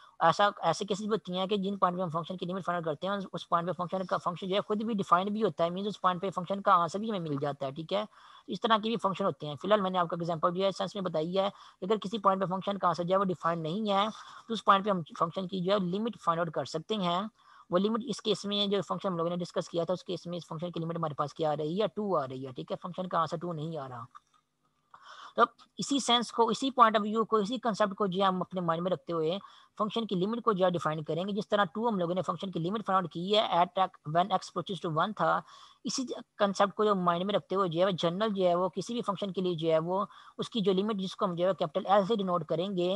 ایسا ایسے کیسز بھی ہوتی ہیں کہ جن پوائنٹ پہ ہم فنکشن کی لمٹ فائنل کرتے ہیں اس پوائنٹ پہ فنکشن کا فنکشن جو ہے خود بھی ڈیفائن بھی ہوتا ہے مینس اس پوائنٹ پہ فنکشن کا آنسر بھی ہمیں مل جاتا ہے ٹھیک ہے اس طرح کے بھی فنکشن ہوتے ہیں فی الحال میں نے آپ کا ایگزامپل جو ہے سینس میں بتائی ہے کہ اگر کسی پوائنٹ پہ فنکشن کا آنسر جو ہے وہ ڈیفائن نہیں ہے تو اس پوائنٹ پہ ہم فنکشن کی جو ہے لمٹ فائنڈ آؤٹ کر سکتے ہیں وہ لمٹ اس کیس میں جو فنکشن ہم لوگوں نے ڈسکس کیا تھا اس کیس میں اس فنکشن کی لمٹ ہمارے پاس کیا آ رہی ہے ٹو آ رہی ہے ٹھیک ہے فنکشن کا آنسر ٹو نہیں آ رہا تو اسی سینس کو اسی پوائنٹ آف ویو کو اسی کنسپٹ کو جو جی ہم اپنے مائنڈ میں رکھتے ہوئے فنکشن کی لمٹ کو جو ہے ڈیفائن کریں گے جس طرح ٹو ہم لوگوں نے فنکشن کی لمٹ فائنڈ کی ہے at when x approaches to one تھا اسی کنسپٹ کو جو مائنڈ میں رکھتے ہوئے جو ہے وہ جنرل جو ہے وہ کسی بھی فنکشن کے لیے جو ہے وہ اس کی جو لمٹ جس کو ہم جو ہے کیپٹل ایل سے ڈینوٹ کریں گے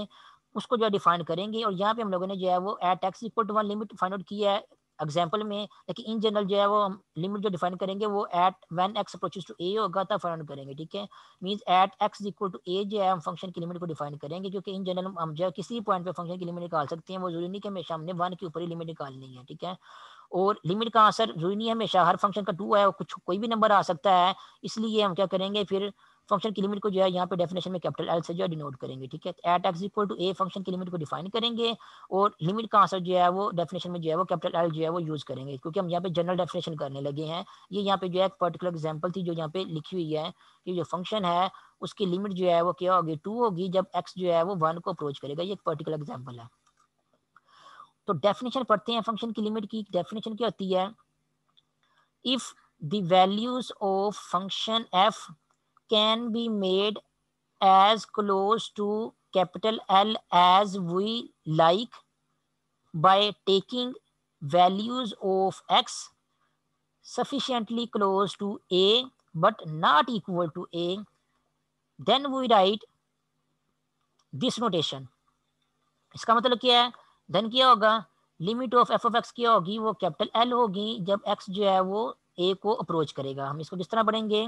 اس کو جو ہے ڈیفائن کریں گے اور یہاں پہ ہم لوگوں نے جو ہے وہ at x equal to one limit find out کی ہے اگزامپل میں لیکن ان جنرل جو ہے وہ لمٹ جو ڈیفائن کریں گے وہ at when x approaches to a ہوگا تب فائن کریں گے ٹھیک ہے means at x equal to a جو ہے ہم فنکشن کی لمٹ کو ڈیفائن کریں گے کیونکہ ان جنرل ہم جو ہے کسی پوائنٹ پہ فنکشن کی لمٹ نکال سکتے ہیں وہ ضروری نہیں کہ ہمیشہ ہم نے ون کے اوپر ہی لمٹ نکالنی ہے ٹھیک ہے اور لمٹ کا آنسر ضروری نہیں ہے ہمیشہ ہر فنکشن کا ٹو ہے کچھ کوئی بھی نمبر آ سکتا ہے اس لیے ہم کیا کریں گے پھر فنکشن کی لمٹ کو جو ہے یہاں پہ ڈیفینیشن میں کیپٹل ایل سے جو ہے ڈینوٹ کریں گے ٹھیک ہے at x equal to a function کی لمٹ کو ڈیفائن کریں گے اور لمٹ کا آنسر جو ہے وہ ڈیفینیشن میں جو ہے وہ کیپٹل ایل جو ہے وہ یوز کریں گے کیونکہ ہم یہاں پہ جنرل ڈیفینیشن کرنے لگے ہیں یہ یہاں پہ جو ہے ایک پرٹیکولر ایگزامپل تھی جو یہاں پہ لکھی ہوئی ہے یہ جو فنکشن ہے اس کی لمٹ جو ہے وہ کیا ہوگی ٹو ہوگی جب ایکس جو ہے وہ ون کو اپروچ کرے گا یہ ایک پرٹیکولر ایگزامپل ہے تو ڈیفینیشن پڑھتے ہیں فنکشن کی لمٹ کی ڈیفینیشن کیا ہوتی ہے if the values of function f can be made as close to capital L as we like by taking values of x sufficiently close to a but not equal to a then we write this notation اس کا مطلب کیا ہے دین کیا ہوگا limit of f of x کیا ہوگی وہ کیپٹل ایل ہوگی جب ایکس جو ہے وہ اے کو اپروچ کرے گا ہم اس کو کس طرح پڑھیں گے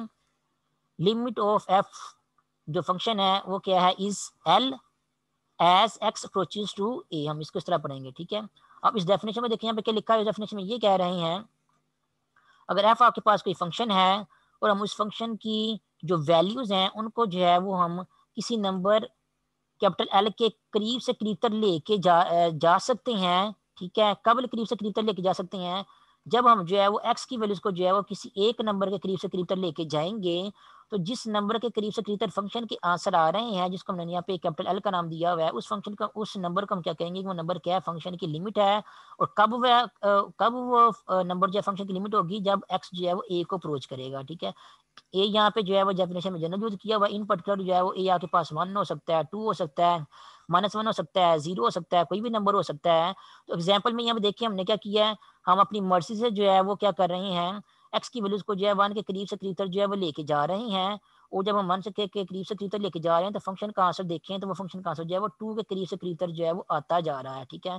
لمٹ آف ایف جو فنکشن ہے وہ کیا ہے is L as x approaches to a ہم اس کو اس طرح پڑھیں گے ٹھیک ہے اب اس ڈیفینیشن میں دیکھیں یہاں پہ کیا لکھا ہے ڈیفینیشن میں یہ کہہ رہے ہیں اگر ایف آپ کے پاس کوئی فنکشن ہے اور ہم اس فنکشن کی جو ویلیوز ہیں ان کو جو ہے وہ ہم کسی نمبر کیپٹل ایل کے قریب سے قریب تر لے کے جا جا سکتے ہیں ٹھیک ہے قبل قریب سے قریب تر لے کے جا سکتے ہیں جب ہم جو ہے وہ ایکس کی ویلیوز کو جو ہے وہ کسی ایک نمبر کے قریب سے قریب تر لے کے جائیں گے تو جس نمبر کے قریب سے قریب تر فنکشن کے آنسر آ رہے ہیں جس کو ہم نے یہاں پہ کیپٹل ایل کا کا نام دیا ہوا ہے اس اس فنکشن نمبر ہم کیا کہیں گے کہ وہ نمبر کیا ہے فنکشن کی لمٹ ہے اور کب وہ کب وہ نمبر جو ہے فنکشن کی لمٹ ہوگی جب ایکس جو ہے وہ اے کو اپروچ کرے گا ٹھیک ہے وہ اے آپ کے پاس ون ہو سکتا ہے ٹو ہو سکتا ہے مائنس ون ہو سکتا ہے زیرو ہو سکتا ہے کوئی بھی نمبر ہو سکتا ہے تو ایگزامپل میں یہاں دیکھیں ہم نے کیا کیا ہے ہم اپنی مرضی سے جو ہے وہ کیا کر رہے ہیں ایکس کی ویلوز کو جو ہے ون کے قریب سے قریب تر جو ہے وہ لے کے جا رہے ہیں اور جب ہم ون سے کے قریب سے قریب تر لے کے جا رہے ہیں تو فنکشن کا آنسر دیکھیں تو وہ فنکشن کا آنسر جو ہے وہ ٹو کے قریب سے قریب تر جو ہے وہ آتا جا رہا ہے ٹھیک ہے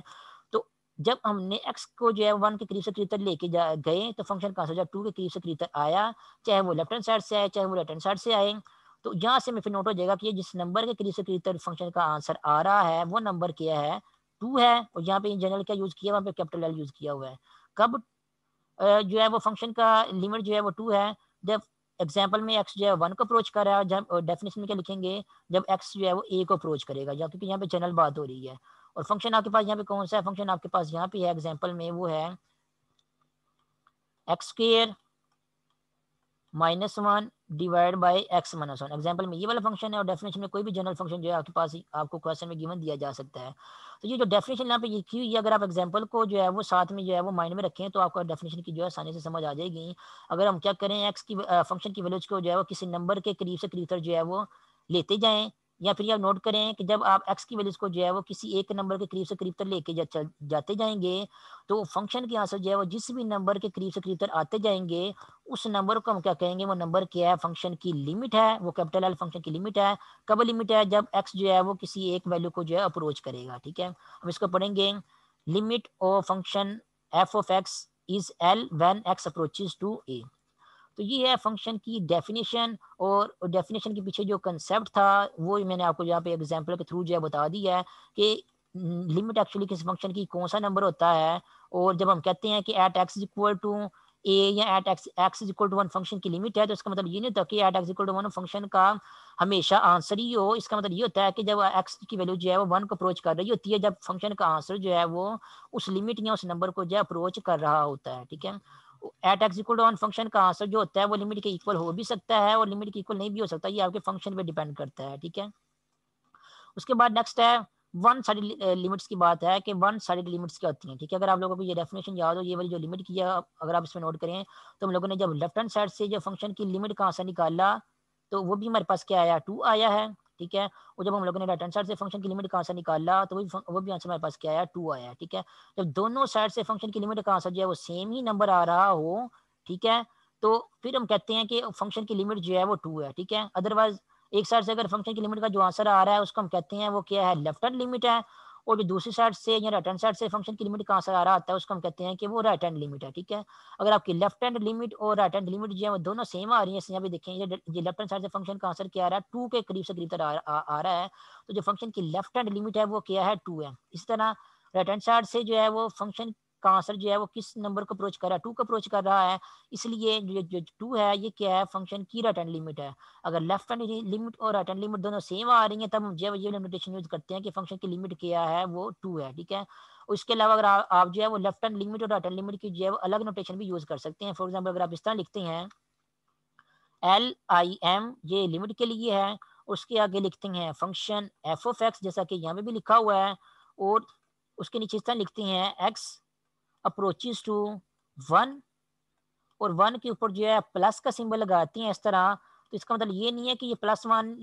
تو جب ہم نے ایکس کو جو ہے ون کے قریب سے قریب تر لے کے جا گئے تو فنکشن کا آنسر جو ہے ٹو کے قریب سے قریب تر آیا چاہے وہ لیفٹ ہینڈ سائڈ سے آئے چاہے وہ رائٹ ہینڈ سائڈ سے آئے تو یہاں سے میں پھر نوٹ ہو جائے گا کہ جس نمبر کے قریب سے قریب تر فنکشن کا آنسر آ رہا ہے وہ نمبر کیا ہے ٹو ہے اور یہاں پہ جنرل کیا یوز کیا وہاں پہ کیپٹل ایل یوز کیا ہوا ہے کب جو ہے وہ فنکشن کا لیمٹ جو ہے وہ ٹو ہے جب ایگزامپل میں ایکس جو ہے ون کو اپروچ کر رہا ہے جب ڈیفینیشن میں کیا لکھیں گے جب ایکس جو ہے وہ اے کو اپروچ کرے گا کیونکہ یہاں پہ جنرل بات ہو رہی ہے اور فنکشن آپ کے پاس یہاں پہ کون سا ہے فنکشن آپ کے پاس یہاں پہ ہے ایگزامپل میں وہ ہے x square minus one divide by x minus one example میں یہ والا فنکشن ہے اور ڈیفینیشن میں میں کوئی بھی جنرل فنکشن جو ہے آپ آپ کے پاس کو کوشچن گیون دیا جا سکتا ہے تو یہ جو ڈیفینیشن یہاں پہ لکھی ہوئی ہے اگر آپ ایگزامپل کو جو ہے وہ ساتھ میں جو ہے وہ مائنڈ میں رکھیں تو آپ کو ڈیفینیشن کی جو ہے آسانی سے سمجھ آ جائے گی اگر ہم کیا کریں ایکس کی فنکشن کی ویلوز کو جو ہے وہ کسی نمبر کے قریب سے قریب تر جو ہے وہ لیتے جائیں یا پھر آپ نوٹ کریں کہ جب آپ ایکس کی ویلیوز کو جو ہے وہ کسی ایک نمبر کے قریب سے قریب تر لے کے جاتے جائیں گے تو وہ فنکشن کے آنسر جو ہے وہ جس بھی نمبر کے قریب سے قریب تر آتے جائیں گے اس نمبر کو ہم کیا کہیں گے وہ نمبر کیا ہے فنکشن کی لیمٹ ہے وہ کیپٹل ایل فنکشن کی لیمٹ ہے کب لیمٹ ہے جب ایکس جو ہے وہ کسی ایک ویلیو کو جو ہے اپروچ کرے گا ٹھیک ہے ہم اس کو پڑھیں گے limit of function f of x is L when x approaches to a تو یہ ہے فنکشن کی ڈیفینیشن اور ڈیفینیشن کے پیچھے جو کنسیپٹ تھا وہ میں نے آپ کو یہاں پہ ایگزامپل کے تھرو جو ہے بتا دی ہے کہ لمٹ ایکچولی کس فنکشن کی کون سا نمبر ہوتا ہے اور جب ہم کہتے ہیں کہ at x is equal to a یا at x x is equal to one function کی لمٹ ہے تو اس کا مطلب یہ نہیں ہوتا کہ at x equal to one function کا ہمیشہ آنسر ہی ہو اس کا مطلب یہ ہوتا ہے کہ جب ایکس کی ویلو جو ہے وہ ون کو اپروچ کر رہی ہوتی ہے جب فنکشن کا آنسر جو ہے وہ اس لمٹ یا اس نمبر کو جو ہے اپروچ کر رہا ہوتا ہے ٹھیک ہے at x equal to one function کا آنسر جو ہوتا ہے وہ لمٹ کے اکول ہو بھی سکتا ہے اور لمٹ کے اکول نہیں بھی ہو سکتا یہ آپ کے فنکشن پہ ڈیپینڈ کرتا ہے ٹھیک ہے اس کے بعد نیکسٹ ہے ون سائڈ لمٹس کی بات ہے کہ ون سائڈ لمٹس کیا ہوتی ہیں ٹھیک ہے اگر آپ لوگوں کو یہ ڈیفینیشن یاد ہو یہ والی جو لمٹ کی ہے اگر آپ اس میں نوٹ کریں تو ہم لوگوں نے جب لیفٹ ہینڈ سائڈ سے جو فنکشن کی لمٹ کا آنسر نکالا تو وہ بھی ہمارے پاس کیا آیا ٹو آیا ہے ہمارے پاس کیا فنکشن کی لمٹ کا آنسر جو ہے وہ سیم ہی نمبر آ رہا ہو ٹھیک ہے تو پھر ہم کہتے ہیں کہ فنکشن کی لمٹ جو ہے وہ ٹو ہے ٹھیک ہے ادروائز ایک سائڈ سے لمٹ کا جو آنسر آ رہا ہے اس کو ہم کہتے ہیں وہ کیا ہے لیفٹ لمٹ ہے اور جو دوسری سائڈ سے یا رائٹ ہینڈ سائڈ سے فنکشن کی لمٹ کہاں سے آ رہا ہوتا ہے اس کو ہم کہتے ہیں کہ وہ رائٹ ہینڈ لمٹ ہے ٹھیک ہے اگر آپ کی لیفٹ ہینڈ لمٹ اور رائٹ ہینڈ لمٹ جو ہے وہ دونوں سیم آ رہی ہیں یہاں بھی دیکھیں یہ لیفٹ ہینڈ سائڈ سے فنکشن کہاں سے کیا آ رہا ہے ٹو کے قریب سے قریب تر آ رہا ہے تو جو فنکشن کی لیفٹ ہینڈ لمٹ ہے وہ کیا ہے ٹو ہے اس طرح رائٹ ہینڈ سائڈ سے جو ہے وہ فنکشن کانسر جو ہے وہ کس نمبر کو اپروچ کر رہا ہے ٹو کو اپروچ کر رہا ہے اس لیے جو ٹو ہے یہ کیا ہے فنکشن کی رائٹ اینڈ لیمٹ ہے اگر لیفٹ ہینڈ لیمٹ اور رائٹ اینڈ لیمٹ دونوں سیم آ رہی ہیں تب جو یہ لیمٹیشن یوز کرتے ہیں کہ فنکشن کی لیمٹ کیا ہے وہ ٹو ہے ٹھیک ہے اس کے علاوہ اگر آپ جو ہے وہ لیفٹ ہینڈ لیمٹ اور رائٹ اینڈ لیمٹ کی جو ہے وہ الگ نوٹیشن بھی یوز کر سکتے ہیں فار ایگزامپل اگر آپ اس طرح لکھتے ہیں ایل آئی ایم یہ لیمٹ کے لیے ہے اس کے آگے لکھتے ہیں فنکشن ایف او فیکس جیسا کہ یہاں پہ بھی لکھا ہوا ہے اور اس کے نیچے اس طرح لکھتے ہیں ایکس اپروچز ٹو ون اور ون کے اوپر جو ہے پلس کا سمبل لگاتی ہیں اس طرح تو اس کا مطلب یہ نہیں ہے کہ یہ پلس ون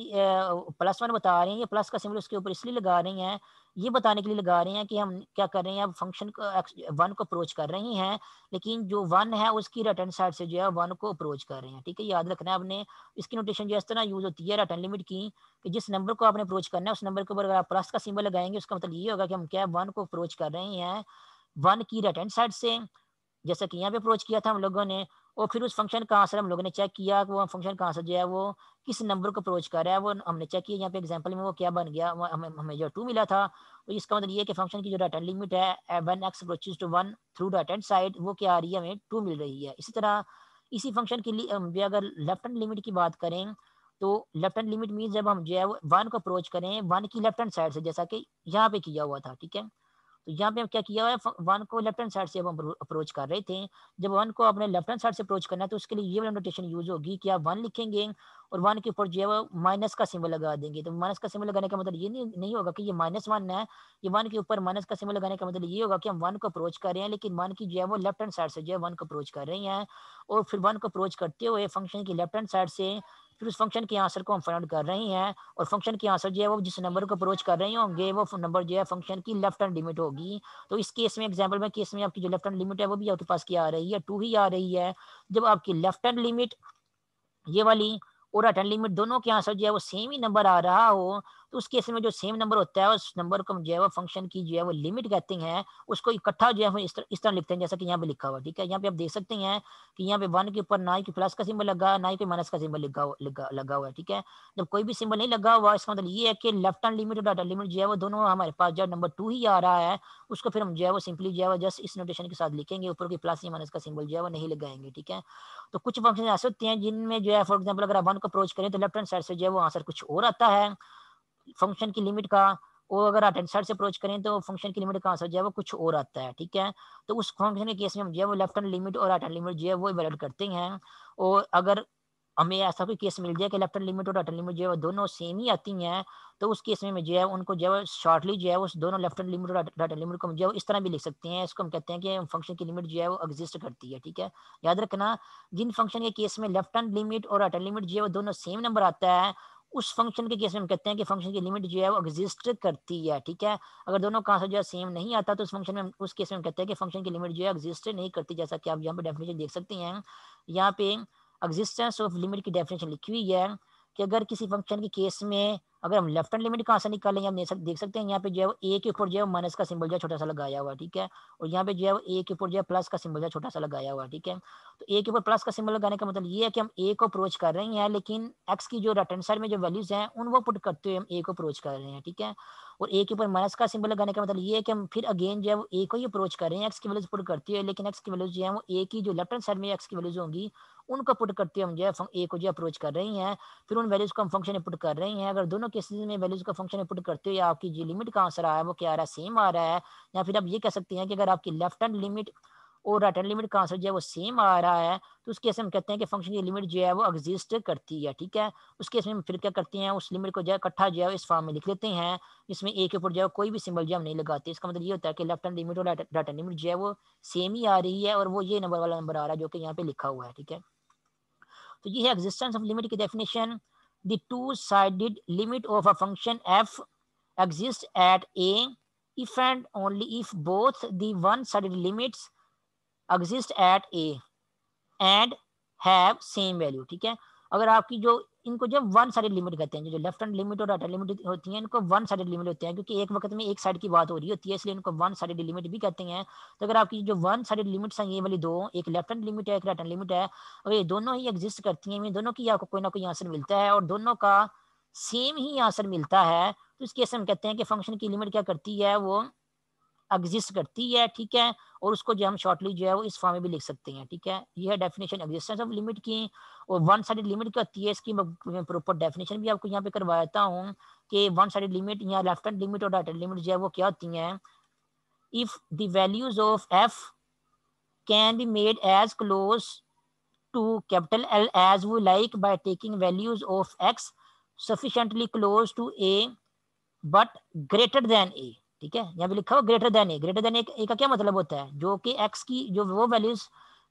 پلس ون بتا رہے ہیں یہ پلس کا سمبل اس کے اوپر اس لیے لگا رہی ہیں یہ بتانے کے لیے لگا رہے ہیں کہ ہم کیا کر رہے ہیں فنکشن کو کو ون اپروچ کر رہی ہیں لیکن جو ون ہے اس کی ریٹرن سائڈ سے جو ہے ون کو اپروچ کر رہے ہیں ٹھیک ہے یاد رکھنا ہے آپ نے اس کی نوٹیشن جو اس طرح یوز ہوتی ہے ریٹرن لمٹ کی کہ جس نمبر کو آپ نے اپروچ کرنا ہے اس نمبر کے اوپر اگر آپ پلس کا سمبل لگائیں گے اس کا مطلب یہ ہوگا کہ ہم کیا ون کو اپروچ کر رہے ہیں ون کی رائٹ ہینڈ سائڈ سے جیسا کہ یہاں پہ اپروچ کیا تھا ہم لوگوں نے اور پھر اس فنکشن کا آنسر ہم لوگوں نے چیک کیا کہ وہ فنکشن کا آنسر جو ہے وہ کس نمبر کو اپروچ کر رہا ہے وہ ہم نے چیک کیا یہاں پہ ایگزامپل میں وہ کیا بن گیا ہمیں جو ٹو ملا تھا تو اس کا مطلب یہ کہ فنکشن کی جو ریٹرن لمٹ ہے one one x to through side وہ کیا آ رہی ہے ہمیں ٹو مل رہی ہے اسی طرح اسی فنکشن کی بات کریں تو لیفٹ ہینڈ لمٹ مینس جب ہم جو ہے ون کو اپروچ کریں ون کی لیفٹ ہینڈ سائڈ سے جیسا کہ یہاں پہ کیا ہوا تھا ٹھیک ہے تو یہاں پہ ہم کیا ہوا ہے ون کو لیفٹ ہینڈ سائڈ سے ہم اپروچ کر رہے تھے جب ون کو اپنے لیفٹ ہینڈ سائڈ سے اپروچ کرنا ہے تو اس کے لیے یہ نوٹیشن یوز ہوگی کہ آپ ون لکھیں گے اور ون کے اوپر جو ہے وہ مائنس کا سمبل لگا دیں گے تو مائنس کا سمبل لگانے کا مطلب یہ نہیں ہوگا کہ یہ مائنس ون ہے یہ ون کے اوپر مائنس کا سمبل لگانے کا مطلب یہ ہوگا کہ ہم ون کو اپروچ کر رہے ہیں لیکن ون کی جو ہے وہ لیفٹ ہینڈ سائڈ سے جو ہے ون کو اپروچ کر رہے ہیں اور پھر ون کو اپروچ کرتے ہوئے فنکشن کی لیفٹ ہینڈ سائڈ سے پھر اس فنکشن کے اور فنکشن آنسر جو ہے وہ جس نمبر کو اپروچ کر رہے ہوں گے وہ نمبر جو ہے فنکشن کی لیفٹ ہینڈ لمٹ ہوگی تو اس کیس کیس میں میں میں آپ کی جو لیفٹ ہینڈ لمٹ ہے وہ بھی آپ کے پاس کیا آ رہی ہے ٹو ہی آ رہی ہے جب آپ کی لیفٹ ہینڈ لمٹ یہ والی اور رائٹ ہینڈ لمٹ دونوں کے آنسر جو ہے وہ سیم ہی نمبر آ رہا ہو اس کیس میں جو سیم نمبر ہوتا ہے اس نمبر کو جو ہے وہ فنکشن کی جو ہے وہ لمٹ کہتے ہیں اس کو اکٹھا جو ہے اس طرح لکھتے ہیں جیسا کہ یہاں پہ لکھا ہوا ٹھیک ہے یہاں پہ آپ دیکھ سکتے ہیں کہ یہاں پہ ون کے اوپر نہ ہی پلس کا سمبل لگا نہ ہی کوئی مائنس کا سمبل لگا لگا ہوا ہے ٹھیک ہے جب کوئی بھی سمبل نہیں لگا ہوا اس کا مطلب یہ ہے کہ لیفٹ ہینڈ لمٹ لا لمٹ جو ہے وہ دونوں ہمارے پاس جو نمبر ٹو ہی آ رہا ہے اس کو پھر ہم جو ہے وہ سمپلی جو ہے وہ جسٹ اس نوٹیشن کے ساتھ لکھیں گے اوپر پلس یا مائنس کا سمبل جو ہے وہ نہیں لگائیں گے ٹھیک ہے تو کچھ فنکشن ایسے ہوتے ہیں جن میں جو ہے فار ایگزامپل اگر آپ ون کو اپروچ کریں تو لیفٹ ہینڈ سائڈ سے جو ہے وہ آنسر کچھ اور آتا ہے فنکشن کی لمٹ کا وہ اگر آپ ہینڈ سائڈ سے اپروچ کریں تو فنکشن کی لمٹ کہاں سے جو ہے وہ کچھ اور آتا ہے ٹھیک ہے تو اس فنکشن کے کیس میں ہم جو ہے وہ لیفٹ ہینڈ لمٹ اور رائٹ ہینڈ لمٹ جو ہے وہ ویلڈ کرتے ہیں اور اگر ہمیں ایسا کوئی کیس مل جائے کہ لیفٹ ہینڈ لمٹ اور رائٹ ہینڈ لمٹ جو ہے وہ دونوں سیم ہی آتی ہیں تو اس کیس میں جو ہے ان کو جو ہے شارٹلی جو ہے اس دونوں لیفٹ ہینڈ لمٹ اور رائٹ ہینڈ لمٹ کو ہم جو ہے اس طرح بھی لکھ سکتے ہیں اس کو ہم کہتے ہیں کہ فنکشن کی لمٹ جو ہے وہ ایگزسٹ کرتی ہے ٹھیک ہے یاد رکھنا جن فنکشن کے کیس میں لیفٹ ہینڈ لمٹ اور رائٹ ہینڈ لمٹ جو ہے وہ دونوں سیم نمبر آتا ہے اس فنکشن کے کیس میں کہتے ہیں کہ فنکشن کی لمٹ جو ہے وہ ایگزسٹ کرتی ہے ٹھیک ہے اگر دونوں کہاں سے جو ہے سیم نہیں آتا تو اس فنکشن میں اس کیس میں کہتے ہیں کہ فنکشن کی لمٹ جو ہے نہیں کرتی جیسا کہ آپ یہاں پہ ڈیفینیشن دیکھ سکتے ہیں یہاں پہ ایگزٹینس آف لمٹ کی ڈیفینیشن لکھی ہوئی ہے کہ اگر کسی فنکشن کے کیس میں اگر ہم لیفٹ ہینڈ لمٹ کہاں سے نکالیں دیکھ سکتے ہیں یہاں پہ جو ہے وہ اے کے اوپر جو ہے مائنس کا سمبل جو ہے چھوٹا سا لگایا ہوا ٹھیک ہے اور یہاں پہ جو ہے وہ اے کے اوپر جو ہے پلس کا سمبل جو ہے چھوٹا سا لگایا ہوا ٹھیک ہے تو اے کے اوپر پلس کا سمبل لگانے کا مطلب یہ ہے کہ ہم اے کو اپروچ کر رہے ہیں لیکن ایکس کی جو رائٹ ہینڈ سائڈ میں جو ویلیوز ہیں ان وہ پٹ کرتے ہوئے ہم اے کو اپروچ کر رہے ہیں ٹھیک ہے اور اے کے اوپر مائنس کا سمبل لگانے کا مطلب یہ ہے کہ ہم پھر اگین جو ہے وہ اے کو ہی اپروچ کر رہے ہیں ایکس کی ویلیوز پٹ کرتے ہوئے لیکن ایکس کی ویلیوز جو ہے وہ اے کی جو لیفٹ ہینڈ سائڈ میں ایکس کی ویلیوز ہوں گی ان کو پٹ کرتے ہم جو ہے اے کو جو اپروچ کر رہی ہیں پھر ان ویلیوز کو ہم فنکشن پٹ کر رہی ہیں اگر دونوں کیسز میں ویلیوز کو فنکشن پٹ کرتے ہوئے آپ کی آنسر آیا رہا ہے وہ کیا رہا ہے سیم آ رہا ہے یا پھر آپ یہ کہہ سکتے ہیں کہ اگر آپ کی لیفٹ ہینڈ لمٹ اور رائٹ ہینڈ لمٹ کا آنسر جو ہے وہ سیم آ رہا ہے تو اس میں ہم کہتے ہیں کہ فنکشن کی لمٹ جو ہے وہ ایگزسٹ کرتی ہے ٹھیک ہے اس کیس میں ہم پھر کیا کرتے ہیں اس لمٹ کو جو ہے اکٹھا جو ہے اس فارم میں لکھ لیتے ہیں جس میں اے کے اوپر جو ہے کوئی بھی سمبل جو ہے ہم نہیں لگاتے اس کا مطلب یہ ہوتا ہے کہ لیفٹ ہینڈ لمٹ اور رائٹ لمٹ جو ہے وہ سیم ہی آ رہی ہے اور وہ یہ نمبر والا نمبر آ رہا ہے جو کہ یہاں پہ لکھا ہوا ہے ٹھیک ہے تو یہ ہے ایگزٹینس آف لمٹ کی definition the two side limit of a function f exist at a if and only if both the one side limits exist at a and have same value ٹھیک ہے اگر آپ کی جو ان کو جو ون سائڈ لمٹ کہتے ہیں جو لیفٹ ہینڈ لمٹ اور رائٹ ہوتی ہیں ان کو ون سائڈ لمٹ ہوتے ہیں کیونکہ ایک وقت میں ایک سائڈ کی بات ہو رہی ہوتی ہے اس لیے ان کو ون سائڈ لمٹ بھی کہتے ہیں تو اگر آپ کی جو ون سائڈ لمٹس ہیں یہ والی دو ایک لیفٹ ہینڈ لمٹ ہے ایک رائٹ ہینڈ لمٹ ہے اگر یہ دونوں ہی ایگزسٹ کرتی ہیں دونوں کی آپ کو کوئی نہ کوئی آنسر ملتا ہے اور دونوں کا سیم ہی آنسر ملتا ہے تو اس کیسے ہم کہتے ہیں کہ فنکشن کی لمٹ کیا کرتی ہے وہ ایگزٹ کرتی ہے ٹھیک ہے اور اس کو جو ہم شارٹلی جو ہے وہ اس فارم میں بھی لکھ سکتے ہیں ٹھیک ہے یہ ہے ڈیفینیشن ایگزٹینس آف لمٹ کی اور ون سائڈ لمٹ کی ہوتی ہے اس کی پروپر ڈیفینیشن بھی آپ کو یہاں پہ کرواتا ہوں کہ ون سائڈ لمٹ یا لیفٹ ہینڈ لمٹ اور رائٹ ہینڈ لمٹ جو ہے وہ کیا ہوتی ہیں if the values of f can be made as close to capital L as we like by taking values of x sufficiently close to a but greater than a ٹھیک ہے یہاں پہ لکھا ہوا greater than a greater than اے کا کیا مطلب ہوتا ہے جو کہ ایکس کی جو وہ ویلیوز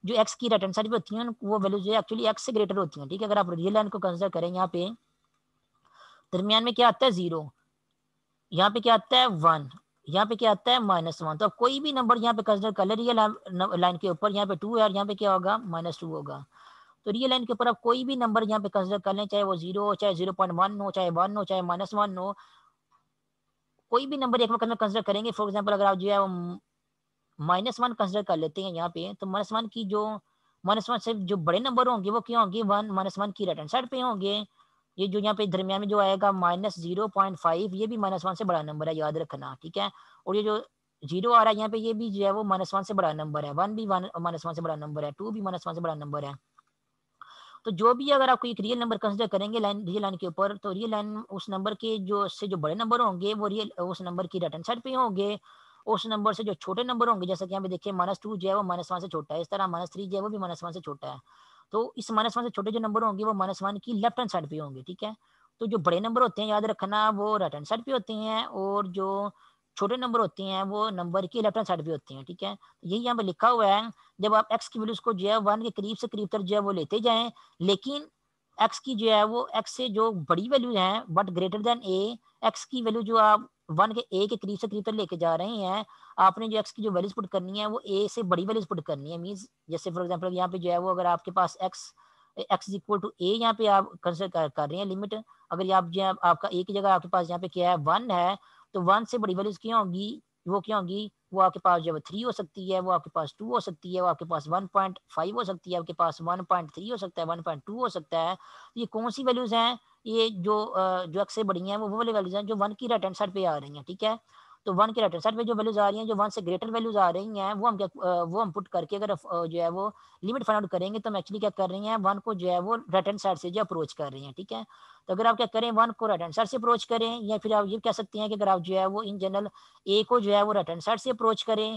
جو ایکس کی رائٹ ہینڈ سائڈ پہ ہوتی ہیں وہ ویلیوز جو ہے ایکچولی ایکس سے گریٹر ہوتی ہیں ٹھیک ہے اگر آپ ریئل لائن کو کنسیڈر کریں یہاں پہ درمیان میں کیا آتا ہے زیرو یہاں پہ کیا آتا ہے ون یہاں پہ کیا آتا ہے مائنس ون تو اب کوئی بھی نمبر یہاں پہ کنسیڈر کر لیں ریئل لائن کے اوپر یہاں پہ ٹو ہے اور یہاں پہ کیا ہوگا مائنس ٹو ہوگا تو ریئل لائن کے اوپر آپ کوئی بھی نمبر یہاں پہ کنسیڈر کر لیں چاہے وہ زیرو ہو چاہے زیرو پوائنٹ ون ہو چاہے ون ہو چاہے مائنس ون ہو کوئی بھی نمبر ایک کنسیڈر کریں گے ایگزامپل اگر آپ جو ہے وہ مائنس ون کنسیڈر کر لیتے ہیں یہاں پہ تو مائنس ون کی جو مائنس ون سے جو بڑے نمبر ہوں گے وہ کیا ہوں گے ون ون مائنس کی سائڈ پہ ہوں گے یہ جو یہاں پہ درمیان میں جو آئے گا مائنس زیرو پوائنٹ فائیو یہ بھی مائنس ون سے بڑا نمبر ہے یاد رکھنا ٹھیک ہے اور یہ جو زیرو آ رہا ہے یہاں پہ یہ بھی جو ہے وہ مائنس ون ون سے بڑا نمبر ہے بھی مائنس ون سے بڑا نمبر ہے ٹو بھی مائنس ون سے بڑا نمبر ہے تو جو بھی اگر آپ کو ایک ریئل نمبر کنسیڈر کریں گے لائن ڈیجی لائن کے اوپر تو ریئل لائن اس نمبر کے جو سے جو بڑے نمبر ہوں گے وہ ریئل اس نمبر کی ریٹن سائڈ پہ ہوں گے اس نمبر سے جو چھوٹے نمبر ہوں گے جیسا کہ یہاں پہ دیکھیں مائنس ٹو جو ہے وہ مائنس ون سے چھوٹا ہے اس طرح مائنس تھری جو ہے وہ بھی مائنس ون سے چھوٹا ہے تو اس مائنس ون سے چھوٹے جو نمبر ہوں گے وہ مائنس ون کی لیفٹ ہینڈ سائڈ پہ ہوں گے ٹھیک ہے تو جو بڑے نمبر ہوتے ہیں یاد رکھنا وہ رائٹ ہینڈ سائڈ پہ ہوتے ہیں اور جو چھوٹے نمبر ہوتے ہیں وہ نمبر کی لیفٹ ہینڈ سائڈ پہ ہوتے ہیں ٹھیک ہے یہی یہاں پہ لکھا ہوا ہے جب آپ ایکس کی ویلوز کو جو ہے ون کے قریب سے قریب تر جو ہے وہ لیتے جائیں لیکن ایکس کی جو ہے وہ ایکس سے جو بڑی ویلو ہیں but greater than a x کی ویلو جو آپ ون کے اے کے قریب سے قریب تر لے کے جا رہے ہیں آپ نے جو ایکس کی جو ویلوز پٹ کرنی ہے وہ اے سے بڑی ویلوز پٹ کرنی ہے مینس جیسے فار ایگزامپل یہاں پہ جو ہے وہ اگر آپ کے پاس x x equal to a یہاں پہ آپ کنسیڈر کر رہے ہیں لمٹ اگر آپ جو ہے آپ کا اے کی جگہ آپ کے پاس یہاں پہ کیا ہے ون ہے تو ون سے بڑی ویلیوز کیا ہوں گی وہ کیا ہوں گی وہ آپ کے پاس جو ہے تھری ہو سکتی ہے وہ آپ کے پاس ٹو ہو سکتی ہے وہ آپ کے پاس ون پوائنٹ فائیو ہو سکتی ہے آپ کے پاس ون پوائنٹ تھری ہو سکتا ہے ون پوائنٹ ٹو ہو سکتا ہے یہ کون سی ویلیوز ہیں یہ جو جو ایک سے بڑی ہیں وہ وہ والی ویلیوز ہیں جو ون کی رائٹ ہینڈ سائڈ پہ آ رہی ہیں ٹھیک ہے تو ون کے رائٹ ہینڈ سائڈ پہ جو ویلیوز آ رہی ہیں جو ون سے گریٹر ویلیوز آ رہی ہیں وہ ہم کیا وہ ہم پٹ کر کے اگر جو ہے وہ لمٹ فائنڈ آؤٹ کریں گے تو ہم ایکچولی کیا کر رہی ہیں ون کو جو ہے وہ رائٹ ہینڈ سائڈ سے جو اپروچ کر رہی ہیں ٹھیک ہے تو اگر آپ کیا کریں ون کو رائٹ ہینڈ سائڈ سے اپروچ کریں یا پھر آپ یہ کہہ سکتے ہیں کہ اگر آپ جو ہے وہ ان جنرل اے کو جو ہے وہ رائٹ ہینڈ سائڈ سے اپروچ کریں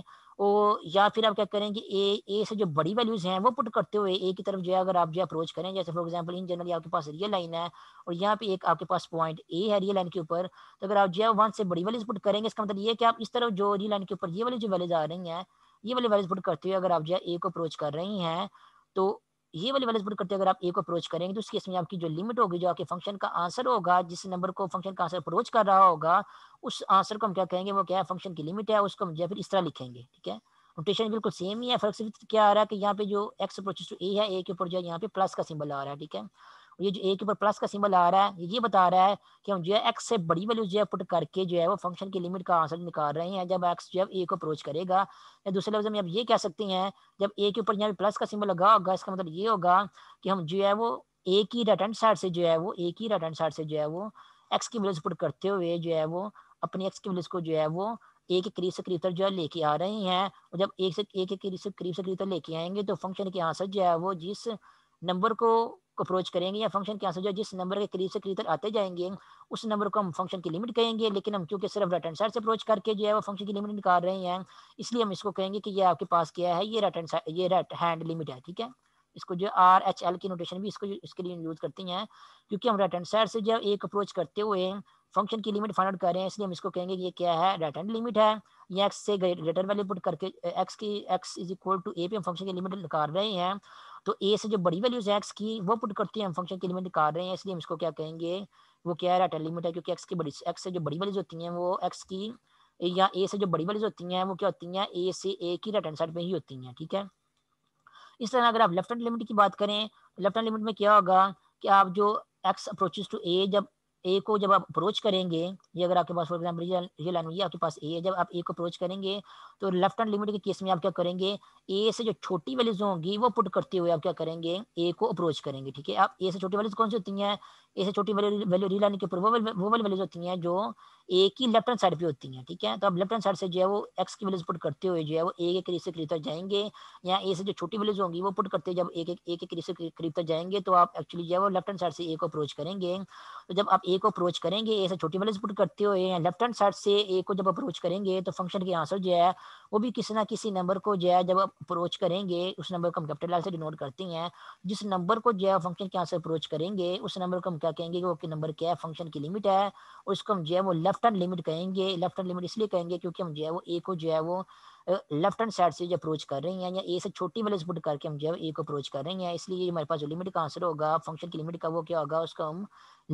اور یا پھر آپ کیا کریں کہ اے اے سے جو بڑی ویلیوز ہیں وہ پٹ کرتے ہوئے اے کی طرف جو ہے اگر آپ جو اپروچ کریں جیسے فار ایگزامپل ان جنرل آپ کے پاس ریئل لائن ہے اور یہاں پہ ایک آپ کے پاس پوائنٹ اے ہے ریئل لائن کے اوپر تو اگر آپ جو ہے ون سے بڑی ویلیوز پٹ کریں گے اس کا مطلب یہ کہ آپ اس طرف جو ریئل لائن کے اوپر یہ والی جو ویلیوز آ رہی ہیں یہ والی ویلیوز پٹ کرتے ہوئے اگر آپ جو ہے اے کو اپروچ کر رہی ہیں تو یہ والی ویلیوز پٹ کرتے اگر آپ اے کو اپروچ کریں گے تو اس کیس میں آپ کی جو لمٹ ہوگی جو آپ کے فنکشن کا آنسر ہوگا جس نمبر کو فنکشن کا آنسر اپروچ کر رہا ہوگا اس آنسر کو ہم کیا کہیں گے وہ کیا ہے فنکشن کی لمٹ ہے اس کو پھر اس طرح لکھیں گے ٹھیک ہے روٹیشن بالکل سیم ہی ہے فرق صرف کیا آ رہا ہے کہ یہاں پہ جو ایکس اپروچ ٹو اے ہے اے کے اوپر جو ہے یہاں پہ پلس کا سمبل آ رہا ہے ٹھیک ہے یہ جو اے کے اوپر پلس کا سمبل آ رہا ہے یہ بتا رہا ہے کہ ہم جو ہے ایکس سے بڑی ویلیو جو ہے پٹ کر کے جو ہے وہ فنکشن کی لمٹ کا آنسر نکال رہے ہیں جب ایکس جو ہے اے کو اپروچ کرے گا یا دوسرے لفظ میں اب یہ کہہ سکتے ہیں جب اے کے اوپر یہاں پہ پلس کا سمبل لگا ہوگا اس کا مطلب یہ ہوگا کہ ہم جو ہے وہ اے کی رائٹ ہینڈ سائڈ سے جو ہے وہ اے کی رائٹ ہینڈ سائڈ سے جو ہے وہ ایکس کی ویلوز پٹ کرتے ہوئے جو ہے وہ اپنی ایکس کی ویلوز کو جو ہے وہ اے کے قریب سے قریب تک جو ہے لے کے آ رہے ہیں اور جب اے سے اے کے قریب سے قریب سے قریب تک لے کے آئیں گے تو فنکشن کے آنسر جو ہے وہ جس نمبر کو کو اپروچ کریں گے یا فنکشن کے آنسر جو جس نمبر کے قریب سے قریب تر آتے جائیں گے اس نمبر کو ہم فنکشن کی لیمٹ کہیں گے لیکن ہم کیونکہ صرف رائٹ ہینڈ سائڈ سے اپروچ کر کے جو ہے وہ فنکشن کی لیمٹ نکال رہے ہیں اس لیے ہم اس کو کہیں گے کہ یہ آپ کے پاس کیا ہے یہ رائٹ ہینڈ سائڈ یہ رائٹ ہینڈ لیمٹ ہے ٹھیک ہے اس کو جو آر ایچ ایل کی نوٹیشن بھی اس کو اس کے لیے یوز کرتی ہیں کیونکہ ہم رائٹ ہینڈ سائڈ سے جو ایک اپروچ کرتے ہوئے فنکشن کی لیمٹ فائنڈ کر رہے ہیں اس لیے ہم اس کو کہیں گے کہ یہ کیا ہے رائٹ ہینڈ لیمٹ ہے یا ایکس سے گریٹر ویلیو پٹ کر کے ایکس کی x is equal to a پہ ہم فنکشن کی لیمٹ نکال رہے ہیں تو اے سے جو بڑی ویلیوز ہے ایکس کی وہ پٹ کرتے ہیں ہم فنکشن کی لمٹ نکال رہے ہیں اس لیے ہم اس کو کیا کہیں گے وہ کیا رہا ہے لمٹ ہے کیونکہ ایکس کی بڑی ایکس سے جو بڑی ویلیوز ہوتی ہیں وہ ایکس کی یا اے سے جو بڑی ویلیوز ہوتی ہیں وہ کیا ہوتی ہیں اے سے اے کی رائٹ ہینڈ سائڈ پہ ہی ہوتی ہیں ٹھیک ہے اس طرح اگر آپ لیفٹ ہینڈ لمٹ کی بات کریں لیفٹ ہینڈ لمٹ میں کیا ہوگا کہ آپ جو ایکس اپروچز ٹو اے جب اے کو جب آپ اپروچ کریں گے یہ اگر آپ کے پاس فور ایگزامپل یہ لائن ہے آپ کے پاس اے ہے جب آپ اے کو اپروچ کریں گے تو لیفٹ ہینڈ لمٹ کے کیس میں آپ کیا کریں گے اے سے جو چھوٹی ویلیوز ہوں گی وہ پٹ کرتے ہوئے آپ کیا کریں گے اے کو اپروچ کریں گے ٹھیک ہے آپ اے سے چھوٹی ویلیوز کون سی ہوتی ہیں چھوٹی جو اے کی ہینڈ سائڈ پہ ہوتی ہیں تو آپ لیفٹ ہینڈ سائڈ سے لیفٹ ہینڈ سائڈ سے اے کو جب اپروچ کریں گے تو فنکشن کے آنسر جو ہے وہ بھی کسی نہ کسی نمبر کو جو ہے جب اپروچ کریں گے اس نمبر کو ہم سے ڈینوٹ کرتے ہیں جس نمبر کو جو ہے فنکشن کے اپروچ کریں گے اس نمبر کو کیا کہیں گے کہ وہ کے نمبر کیا ہے فنکشن کی لمٹ ہے اس کو ہم جو ہے وہ لیفٹ ہینڈ لمٹ کہیں گے لیفٹ ہینڈ لمٹ اس لیے کہیں گے کیونکہ ہم جو ہے وہ اے کو جو ہے وہ لیفٹ ہینڈ سائڈ سے جو اپروچ کر رہی ہیں یا اے سے چھوٹی والے پٹ کر کے ہم جو ہے اے کو اپروچ کر رہی ہیں اس لیے ہمارے پاس جو لمٹ کا آنسر ہوگا فنکشن کی لمٹ کا وہ کیا ہوگا اس کو ہم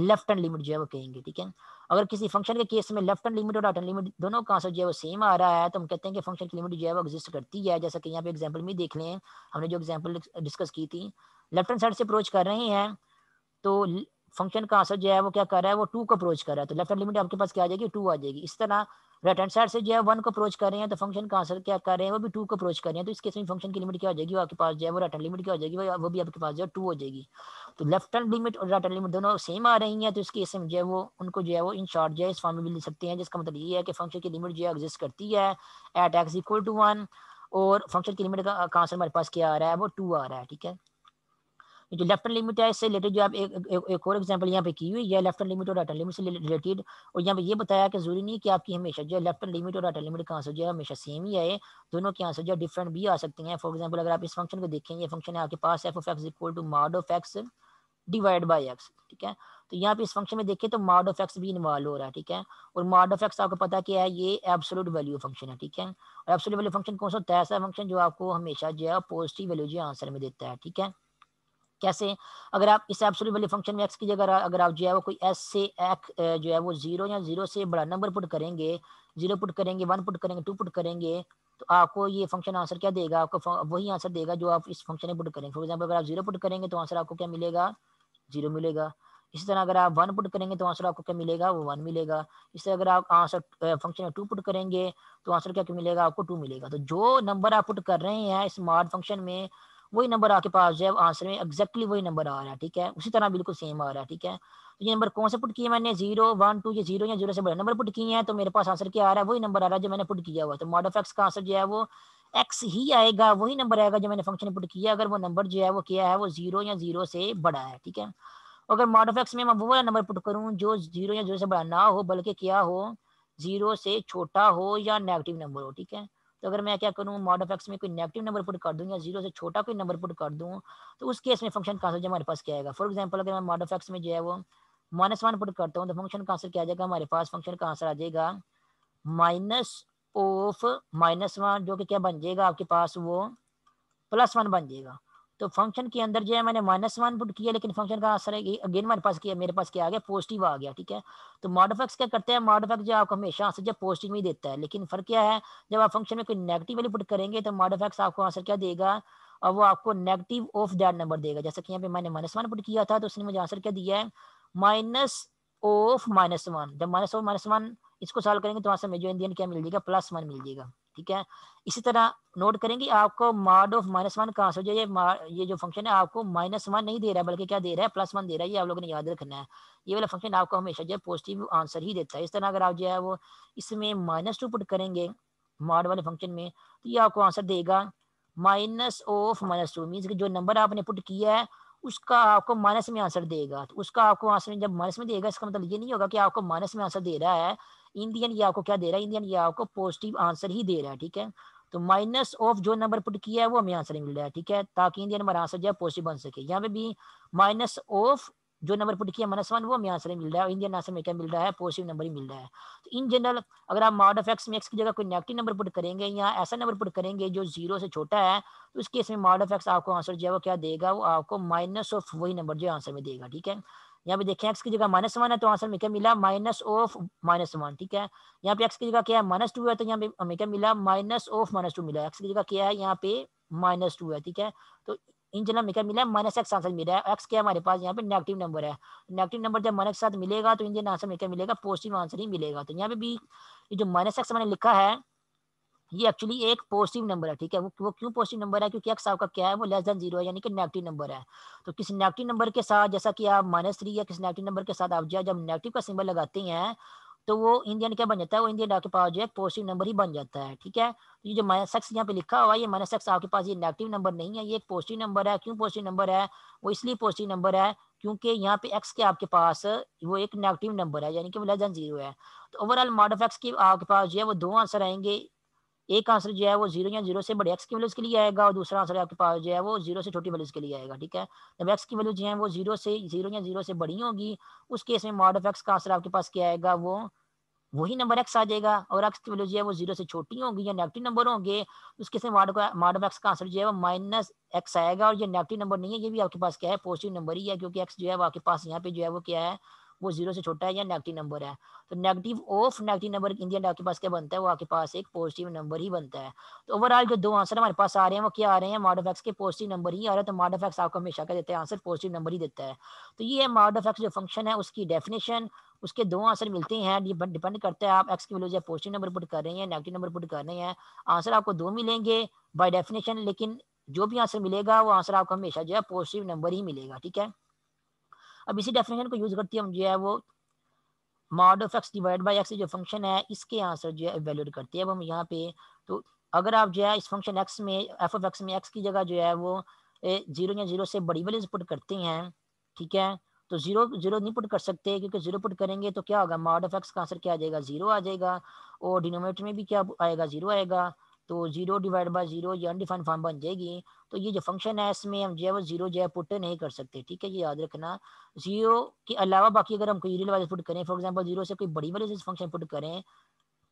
لیفٹ ہینڈ لمٹ جو ہے وہ کہیں گے ٹھیک ہے اگر کسی فنکشن کے کیس میں لیفٹ ہینڈ لمٹ اور رائٹ ہینڈ لمٹ دونوں کا آنسر جو ہے وہ سیم آ رہا ہے تو ہم کہتے ہیں کہ فنکشن کی لمٹ جو ہے وہ ایگزٹ کرتی ہے جیسا کہ یہاں پہ ایگزامپل میں دیکھ لیں ہم نے جو ایگزامپل ڈسکس کی تھی لیفٹ ہینڈ سائڈ سے اپروچ کر رہے ہیں تو فنکشن کا آنسر جو ہے وہ کیا کر رہا ہے وہ ٹو کو اپروچ کر رہا ہے تو لیفٹ ہینڈ لمٹ آپ کے پاس کیا جائے گی ٹو آ جائے گی اس طرح رائٹ ہینڈ سائڈ سے جو ہے ون کو اپروچ کر رہے ہیں تو فنکشن کا آنسر کیا کر رہے ہیں وہ بھی ٹو کو اپروچ کر رہے ہیں تو اس کے میں فنکشن کی لمٹ کیا ہو جائے گی وہ رائٹ ہینڈ لمٹ کیا ہو جائے گی وہ بھی آپ کے پاس جو ہے ٹو ہو جائے گی تو لیفٹ ہینڈ لمٹ اور رائٹ ہینڈ لمٹ دونوں سیم آ رہی ہیں تو اس کے ہے وہ ان کو جو ہے وہ ان شارٹ جو ہے اس فارم میں بھی لے سکتے ہیں جس کا مطلب یہ ہے کہ فنکشن کی لمٹ جو ہے کرتی ہے ایٹ ایکس ٹو ون اور فنکشن کی لمٹ کا آنسر ہمارے پاس کیا آ رہا ہے وہ ٹو آ رہا ہے ٹھیک ہے جو لیفٹ لمٹ ہے اس سے ریلیٹڈ جو آپ ایک اور ایگزامپل یہاں پہ کی ہوئی لیفٹ لمٹ اور ڈاٹا لمٹ سے ریلیٹڈ اور یہاں پہ یہ بتایا کہ ضروری نہیں کہ آپ کی ہمیشہ جو ہے لیفٹ لمٹ اور ڈاٹا لمٹ کا آنسر جو ہے ہمیشہ سیم ہی آئے دونوں کے آنسر جو ہے ڈفرینٹ بھی آ سکتے ہیں فار ایگزامپل اگر آپ اس فنکشن کو دیکھیں یہ فنکشن ہے آپ کے پاس f mod x equal to mod of x divide by x ٹھیک ہے تو یہاں پہ اس فنکشن میں دیکھیں تو ماڈ آف ایکس بھی انوالو ہو رہا ہے ٹھیک ہے اور ماڈ آف ایکس آپ کو پتا کیا ہے یہ ایبسولوٹ ویلیو فنکشن ہے ٹھیک ہے اور ایبسولوٹ ویلیو فنکشن کون سا ہوتا ہے ایسا فنکشن جو آپ کو ہمیشہ جو ہے پوزیٹیو ویلیو جو آنسر میں دیتا ہے ٹھیک ہے کیسے اگر آپ اس ایپسول والے فنکشن میں ایکس کی جگہ اگر آپ جو ہے وہ کوئی ایس سے ایک جو ہے وہ زیرو یا زیرو سے بڑا نمبر پٹ کریں گے زیرو پٹ کریں گے ون پٹ کریں گے ٹو پٹ کریں گے تو آپ کو یہ فنکشن آنسر کیا دے گا آپ کو وہی آنسر دے گا جو آپ اس فنکشن میں پٹ کریں گے فار ایگزامپل اگر آپ زیرو پٹ کریں گے تو آنسر آپ کو کیا ملے گا زیرو ملے گا اسی طرح اگر آپ ون پٹ کریں گے تو آنسر آپ کو کیا ملے گا وہ ون ملے گا اس طرح اگر آپ آنسر فنکشن میں ٹو پٹ کریں گے تو آنسر کیا ملے گا آپ کو ٹو ملے گا تو جو نمبر آپ پٹ کر رہے ہیں اسمارٹ فنکشن میں وہی نمبر آپ کے پاس جو ہے آنسر میں ایکزیکٹلی وہی نمبر آ رہا ہے ٹھیک ہے اسی طرح بالکل سیم آ رہا ہے ٹھیک ہے یہ نمبر کون سے پٹ کیے میں نے زیرو ون ٹو یا زیرو یا زیرو سے بڑے نمبر پٹ کیے ہیں تو میرے پاس آنسر کیا آ رہا ہے وہی نمبر آ رہا ہے جو میں نے پٹ کیا ہوا تو ماڈ آف ایکس کا آنسر جو ہے وہ ایکس ہی آئے گا وہی نمبر آئے گا جو میں نے فنکشن پٹ کیا اگر وہ نمبر جو ہے وہ کیا ہے وہ زیرو یا زیرو سے بڑا ہے ٹھیک ہے اگر ماڈ آف ایکس میں میں وہ نمبر پٹ کروں جو زیرو یا زیرو سے بڑا نہ ہو بلکہ کیا ہو زیرو سے چھوٹا ہو یا نیگیٹو نمبر ہو ٹھیک ہے تو اگر میں کیا کروں ماڈ آف ایکس میں کوئی نیگیٹو نمبر پٹ کر دوں یا زیرو سے چھوٹا کوئی نمبر پٹ کر دوں تو اس کیس میں فنکشن کا آنسر جو ہمارے پاس کیا گا فار ایگزامپل اگر میں ماڈ آف ایکس میں جو ہے وہ مائنس ون پٹ کرتا ہوں تو فنکشن کا آنسر کیا جائے گا ہمارے پاس فنکشن کا آنسر آ جائے گا مائنس آف مائنس ون جو کہ کیا بن جائے گا آپ کے پاس وہ پلس ون بن جائے گا تو فنکشن کے اندر جو ہے میں نے مائنس ون پٹ کیا لیکن فنکشن کا اثر اگین میرے پاس کیا میرے پاس کیا آ گیا پوزیٹیو آ گیا ٹھیک ہے تو ماڈوفیکس کیا کرتے ہیں ماڈوفیکس جو آپ کو ہمیشہ آنسر جو پوزیٹیو ہی دیتا ہے لیکن فرق کیا ہے جب آپ فنکشن میں کوئی نیگیٹو ویلو پٹ کریں گے تو ماڈوفیکس آپ کو آنسر کیا دے گا اور وہ آپ کو نیگیٹو آف دیٹ نمبر دے گا جیسا کہ یہاں پہ میں نے مائنس ون پٹ کیا تھا تو اس نے مجھے آنسر کیا دیا ہے مائنس آف مائنس ون جب مائنس آف مائنس ون اس کو سالو کریں گے تو آنسر مجھے جو کیا مل جائے گا پلس ون مل جائے گا ٹھیک ہے اسی طرح نوٹ کریں گے آپ کو مارڈ آف مائنس ون کہاں آنسر جو یہ جو فنکشن ہے آپ کو مائنس ون نہیں دے رہا ہے بلکہ کیا دے رہا ہے پلس ون دے رہا ہے یہ آپ لوگوں نے یاد رکھنا ہے یہ والا فنکشن آپ کو ہمیشہ جو ہے پوزیٹیو آنسر ہی دیتا ہے اس طرح اگر آپ جو ہے وہ اس میں مائنس ٹو پٹ کریں گے مارڈ والے فنکشن میں تو یہ آپ کو آنسر دے گا minus of minus two minus جو نمبر آپ نے پٹ کیا ہے اس کا آپ کو مائنس میں آنسر دے گا اس کا آپ کو آنسر میں جب مائنس میں دے گا اس کا مطلب یہ نہیں ہوگا کہ آپ کو مائنس میں آنسر دے رہا ہے انڈین یہ آپ کو کیا دے رہا ہے انڈین یہ آپ کو پوزیٹیو آنسر ہی دے رہا ہے ٹھیک ہے تو مائنس آف جو نمبر پٹ کیا ہے وہ ہمیں آنسر مل رہا ہے ٹھیک ہے تاکہ انڈین ہمارا آنسر جو ہے پوزیٹیو بن سکے یہاں پہ بھی مائنس آف جو نمبر پٹ کیا ہے مائنس ون وہ ہمیں آنسر مل رہا ہے انڈین آنسر میں کیا مل رہا ہے پوزیٹیو نمبر ہی مل رہا ہے تو ان جنرل اگر آپ ماڈ آف ایکس میں ایکس کی جگہ کوئی نیگیٹو نمبر پٹ کریں گے یا ایسا نمبر پٹ کریں گے جو زیرو سے چھوٹا ہے تو اس کیس میں ماڈ آف ایکس آپ کو آنسر جو ہے وہ کیا دے گا وہ آپ کو مائنس آف وہی نمبر جو آنسر میں دے گا ٹھیک ہے یہاں پہ دیکھیں ایکس کی جگہ مائنس ون ہے تو آنسر میں کیا ملا مائنس آف مائنس ون ٹھیک ہے یہاں پہ ایکس کی جگہ کیا ہے مائنس ٹو ہے تو یہاں پہ ہمیں کیا ملا مائنس آف مائنس ٹو ملا ایکس کی جگہ کیا ہے یہاں پہ مائنس ٹو ہے ٹھیک ہے تو ان ہمیں کیا ملا مائنس ایکس آنسر ملا ہے ایکس کیا ہمارے پاس یہاں پہ نیگیٹو نمبر ہے نیگیٹو نمبر جب مائنس ساتھ ملے گا تو ان آنسر کیا ملے گا پوزیٹیو آنسر ہی ملے گا تو یہاں پہ یہ جو مائنس ایکس ہم نے لکھا ہے یہ ایکچولی ایک پوزیٹیو نمبر ہے ٹھیک ہے وہ کیوں پوزیٹیو نمبر ہے کیونکہ ایکس آپ کا کیا ہے وہ لیس دین زیرو ہے یعنی کہ نیگیٹو نمبر ہے تو کسی نیگیٹو نمبر کے ساتھ جیسا کہ آپ مائنس تھری یا کسی نیگیٹو نمبر کے ساتھ آپ جو ہے جب نیگیٹو کا سمبل لگاتے ہیں تو وہ انڈین کیا بن جاتا ہے وہ انڈین آپ کے پاس جو ہے پوزیٹیو نمبر ہی بن جاتا ہے ٹھیک ہے یہ جو مائنس ایکس یہاں پہ لکھا ہوا ہے یہ مائنس ایکس آپ کے پاس یہ نیگیٹو نمبر نہیں ہے یہ ایک پوزیٹیو نمبر ہے کیوں پوزیٹیو نمبر ہے وہ اس لیے پوزیٹیو نمبر ہے کیونکہ یہاں پہ ایکس کے آپ کے پاس وہ ایک نیگیٹو نمبر ہے یعنی کہ وہ لیس دین زیرو ہے تو overall mod of x کی آپ کے پاس جو ہے وہ دو آنسر آئیں گے ایک آنسر جو ہے وہ زیرو یا زیرو سے بڑے ایکس کی ویلوز کے لیے آئے گا اور دوسرا آنسر آپ کے پاس جو ہے وہ زیرو سے چھوٹی ویلوز کے لیے آئے گا ٹھیک ہے جب ایکس کی جو ہیں وہ زیرو سے زیرو یا زیرو سے بڑی ہوگی اس کیس میں ماڈ آف ایکس کا آنسر آپ کے پاس کیا آئے گا وہ وہی نمبر ایکس آ جائے گا اور ایکس کی ویلو جو ہے وہ زیرو سے چھوٹی ہوں گی یا نیگیٹو نمبر ہوں گے اس کے آنسر جو ہے وہ مائنس ایکس آئے گا اور یہ نیگیٹو نمبر نہیں ہے یہ بھی آپ کے پاس کیا ہے پوزیٹو نمبر ہی ہے کیونکہ ایکس جو ہے وہ آپ کے پاس یہاں پہ جو ہے وہ کیا ہے وہ زیرو سے چھوٹا ہے یا نیگیٹو نمبر ہے تو آف نیگیٹو نمبر کے پاس کیا بنتا ہے وہ آپ کے پاس ایک پوزیٹیو نمبر ہی بنتا ہے تو اوور آل جو دو آنسر ہمارے پاس آ رہے ہیں وہ کیا آ رہے ہیں ماڈ آف ایکس کے پوزیٹیو نمبر ہی آ رہا ہے تو ماڈ آف ایکس آپ کو ہمیشہ کیا دیتا ہے آنسر پوزیٹیو نمبر ہی دیتا ہے تو یہ ہے ماڈ آف ایکس جو فنکشن ہے اس کی ڈیفینیشن اس کے دو آنسر ملتے ہیں کرتا ہے آپ ایکس کی positive number number put put کر کر رہے رہے ہیں ہیں آنسر آپ کو دو ملیں گے بائی ڈیفینیشن لیکن جو بھی آنسر ملے گا وہ آنسر آپ کو ہمیشہ جو ہے پوزیٹیو نمبر ہی ملے گا ٹھیک ہے اب اسی ڈیفینیشن کو یوز کرتی ہم جو ہے وہ mod of x divide x جو فنکشن ہے اس کے آنسر جو ہے ایویلیٹ کرتے ہیں تو اگر آپ جو ہے اس فنکشن ایکس ایکس ایکس میں میں ایف آف کی جگہ جو ہے وہ زیرو یا زیرو سے بڑی ویلیوز پٹ کرتے ہیں ٹھیک ہے تو زیرو زیرو نہیں پٹ کر سکتے کیونکہ زیرو پٹ کریں گے تو کیا ہوگا مارڈ آف ایکس کا آنسر کیا آ جائے گا زیرو آ جائے گا اور ڈینومیٹر میں بھی کیا آئے گا زیرو آئے گا تو زیرو ڈیوائڈ بائی زیرو یہ انڈیفائن فارم بن جائے گی تو یہ جو فنکشن ہے اس میں ہم جو ہے وہ زیرو جو ہے پٹ نہیں کر سکتے ٹھیک ہے یہ یاد رکھنا زیرو کے علاوہ باقی اگر ہم کوئی ریئل ویلیوز پٹ کریں فار ایگزامپل زیرو سے کوئی بڑی ویلیو فنکشن پٹ کریں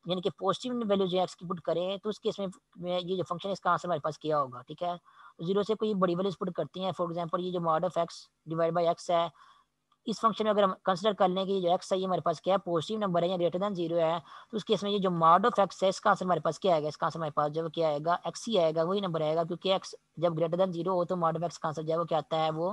یعنی کہ پوزیٹیو ویلیو جو ایکس کی پٹ کریں تو اس کیس میں یہ جو فنکشن ہے اس کا آنسر ہمارے پاس کیا ہوگا ٹھیک ہے زیرو سے کوئی بڑی ویلیوز پٹ کرتی ہیں فار ایگزامپل یہ جو mod of x divide by x ہے اس فنکشن میں اگر ہم کنسیڈر کر لیں کہ یہ جو ایکس ہے یہ ہمارے پاس کیا ہے پوزیٹیو نمبر ہے یا گریٹر دین زیرو ہے تو اس کیس میں یہ جو ماڈ آف ایکس ہے اس کا آنسر ہمارے پاس کیا آئے گا اس کا آنسر ہمارے پاس جب کیا آئے گا ایکس ہی آئے گا وہی نمبر آئے گا کیونکہ ایکس جب گریٹر دین زیرو ہو تو ماڈ آف ایکس کا آنسر جو ہے وہ کیا آتا ہے وہ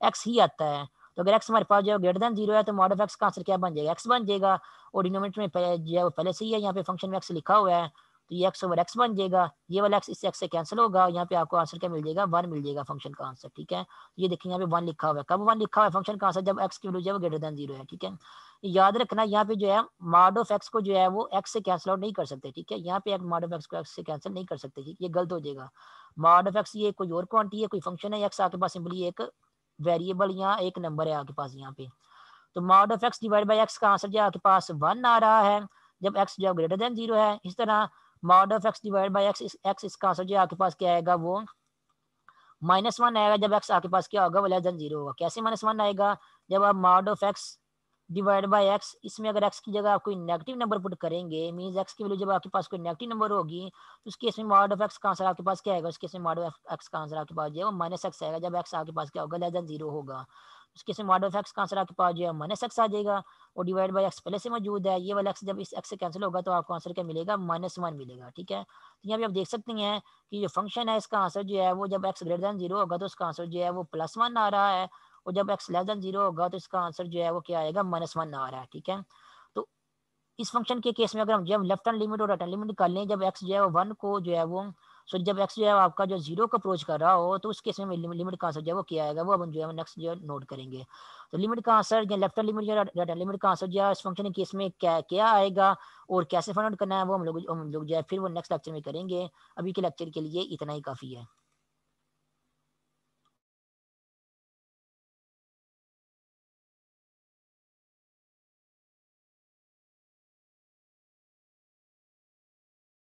ایکس ہی آتا ہے تو اگر ایکس ہمارے پاس جو گریٹر دین زیرو ہے تو ماڈ آف ایکس کا آنسر کیا بن جائے گا ایکس بن جائے گا اور ڈینومیٹر میں جو ہے وہ پہلے سے ہی ہے یہاں پہ فنکشن میں ایکس لکھا ہوا ہے تو یہ ایکس اوور ایکس بن جائے گا یہ والا ایکس اس ایکس سے کینسل ہوگا یہاں پہ آپ کو آنسر کیا مل جائے گا ون مل جائے گا فنکشن کا آنسر ٹھیک ہے یہ دیکھیں یہاں پہ ون لکھا ہوا ہے کب ون لکھا ہوا ہے فنکشن کا آنسر جب ایکس کی ویلو جو ہے وہ گریٹر دین زیرو ہے ٹھیک ہے یاد رکھنا یہاں پہ جو ہے ماڈ آف ایکس کو جو ہے وہ ایکس سے کینسل آؤٹ نہیں کر سکتے ٹھیک ہے یہاں پہ ماڈ آف ایکس کو ایکس سے کینسل نہیں کر سکتے یہ غلط ہو جائے گا ماڈ آف ایکس یہ کوئی اور کوانٹی ہے کوئی فنکشن ہے ایکس آپ کے پاس سمپلی ایک ویریبل یا ایک نمبر ہے آپ کے پاس یہاں پہ تو mod of x divide by x کا آنسر جو ہے آپ کے پاس ون آ رہا ہے جب ایکس جو ہے گریٹر دین زیرو ہے اس طرح mod of x divide by x x اس کا اثر جو ہے آپ کے پاس کیا آئے گا وہ مائنس ون آئے گا جب ایکس آپ کے پاس کیا ہوگا وہ لیس دین زیرو ہوگا کیسے مائنس ون آئے گا جب آپ mod of x divide by x اس میں اگر ایکس کی جگہ آپ کوئی نیگیٹو نمبر پٹ کریں گے مینز ایکس کی ویلو جب آپ کے پاس کوئی نیگیٹو نمبر ہوگی تو اس کیس میں ماڈ آف ایکس کا آنسر آپ کے پاس کیا آئے گا اس کیس میں ماڈ آف ایکس کا آنسر آپ کے پاس جو ہے وہ مائنس ایکس آئے گا جب ایکس آپ کے پاس کیا ہوگا لیس دین زیرو ہوگا اس کے ماڈل آف ایکس کہاں سے آپ کے پاس جو ہے مائنس ایکس آ جائے گا اور ڈیوائڈ بائی ایکس پہلے سے موجود ہے یہ والا ایکس جب اس ایکس سے کینسل ہوگا تو آپ کو آنسر کیا ملے گا مائنس ون ملے گا ٹھیک ہے یہاں پہ آپ دیکھ سکتے ہیں کہ جو فنکشن ہے اس کا آنسر جو ہے وہ جب ایکس گریٹر دین زیرو ہوگا تو اس کا آنسر جو ہے وہ پلس ون آ رہا ہے اور جب ایکس لیس دین زیرو ہوگا تو اس کا آنسر جو ہے وہ کیا آئے گا مائنس ون آ رہا ہے ٹھیک ہے تو اس فنکشن کے کیس میں اگر ہم جب لیفٹ ہینڈ لمٹ اور رائٹ ہینڈ لمٹ نکال لیں جب ایکس جو ہے وہ ون کو جو ہے وہ سو جب ایکس جو ہے آپ کا جو زیرو کو اپروچ کر رہا ہو تو اس کیس میں لمٹ کا آنسر جو ہے وہ کیا آئے گا وہ ہم جو ہے نیکسٹ جو ہے نوٹ کریں گے تو لمٹ کا آنسر یا لیفٹ لمٹ یا رائٹ لمٹ کا آنسر جو ہے اس فنکشن کیس میں کیا کیا آئے گا اور کیسے فائنڈ آؤٹ کرنا ہے وہ ہم لوگ ہم لوگ جو ہے پھر وہ نیکسٹ لیکچر میں کریں گے ابھی کے لیکچر کے لیے اتنا ہی کافی ہے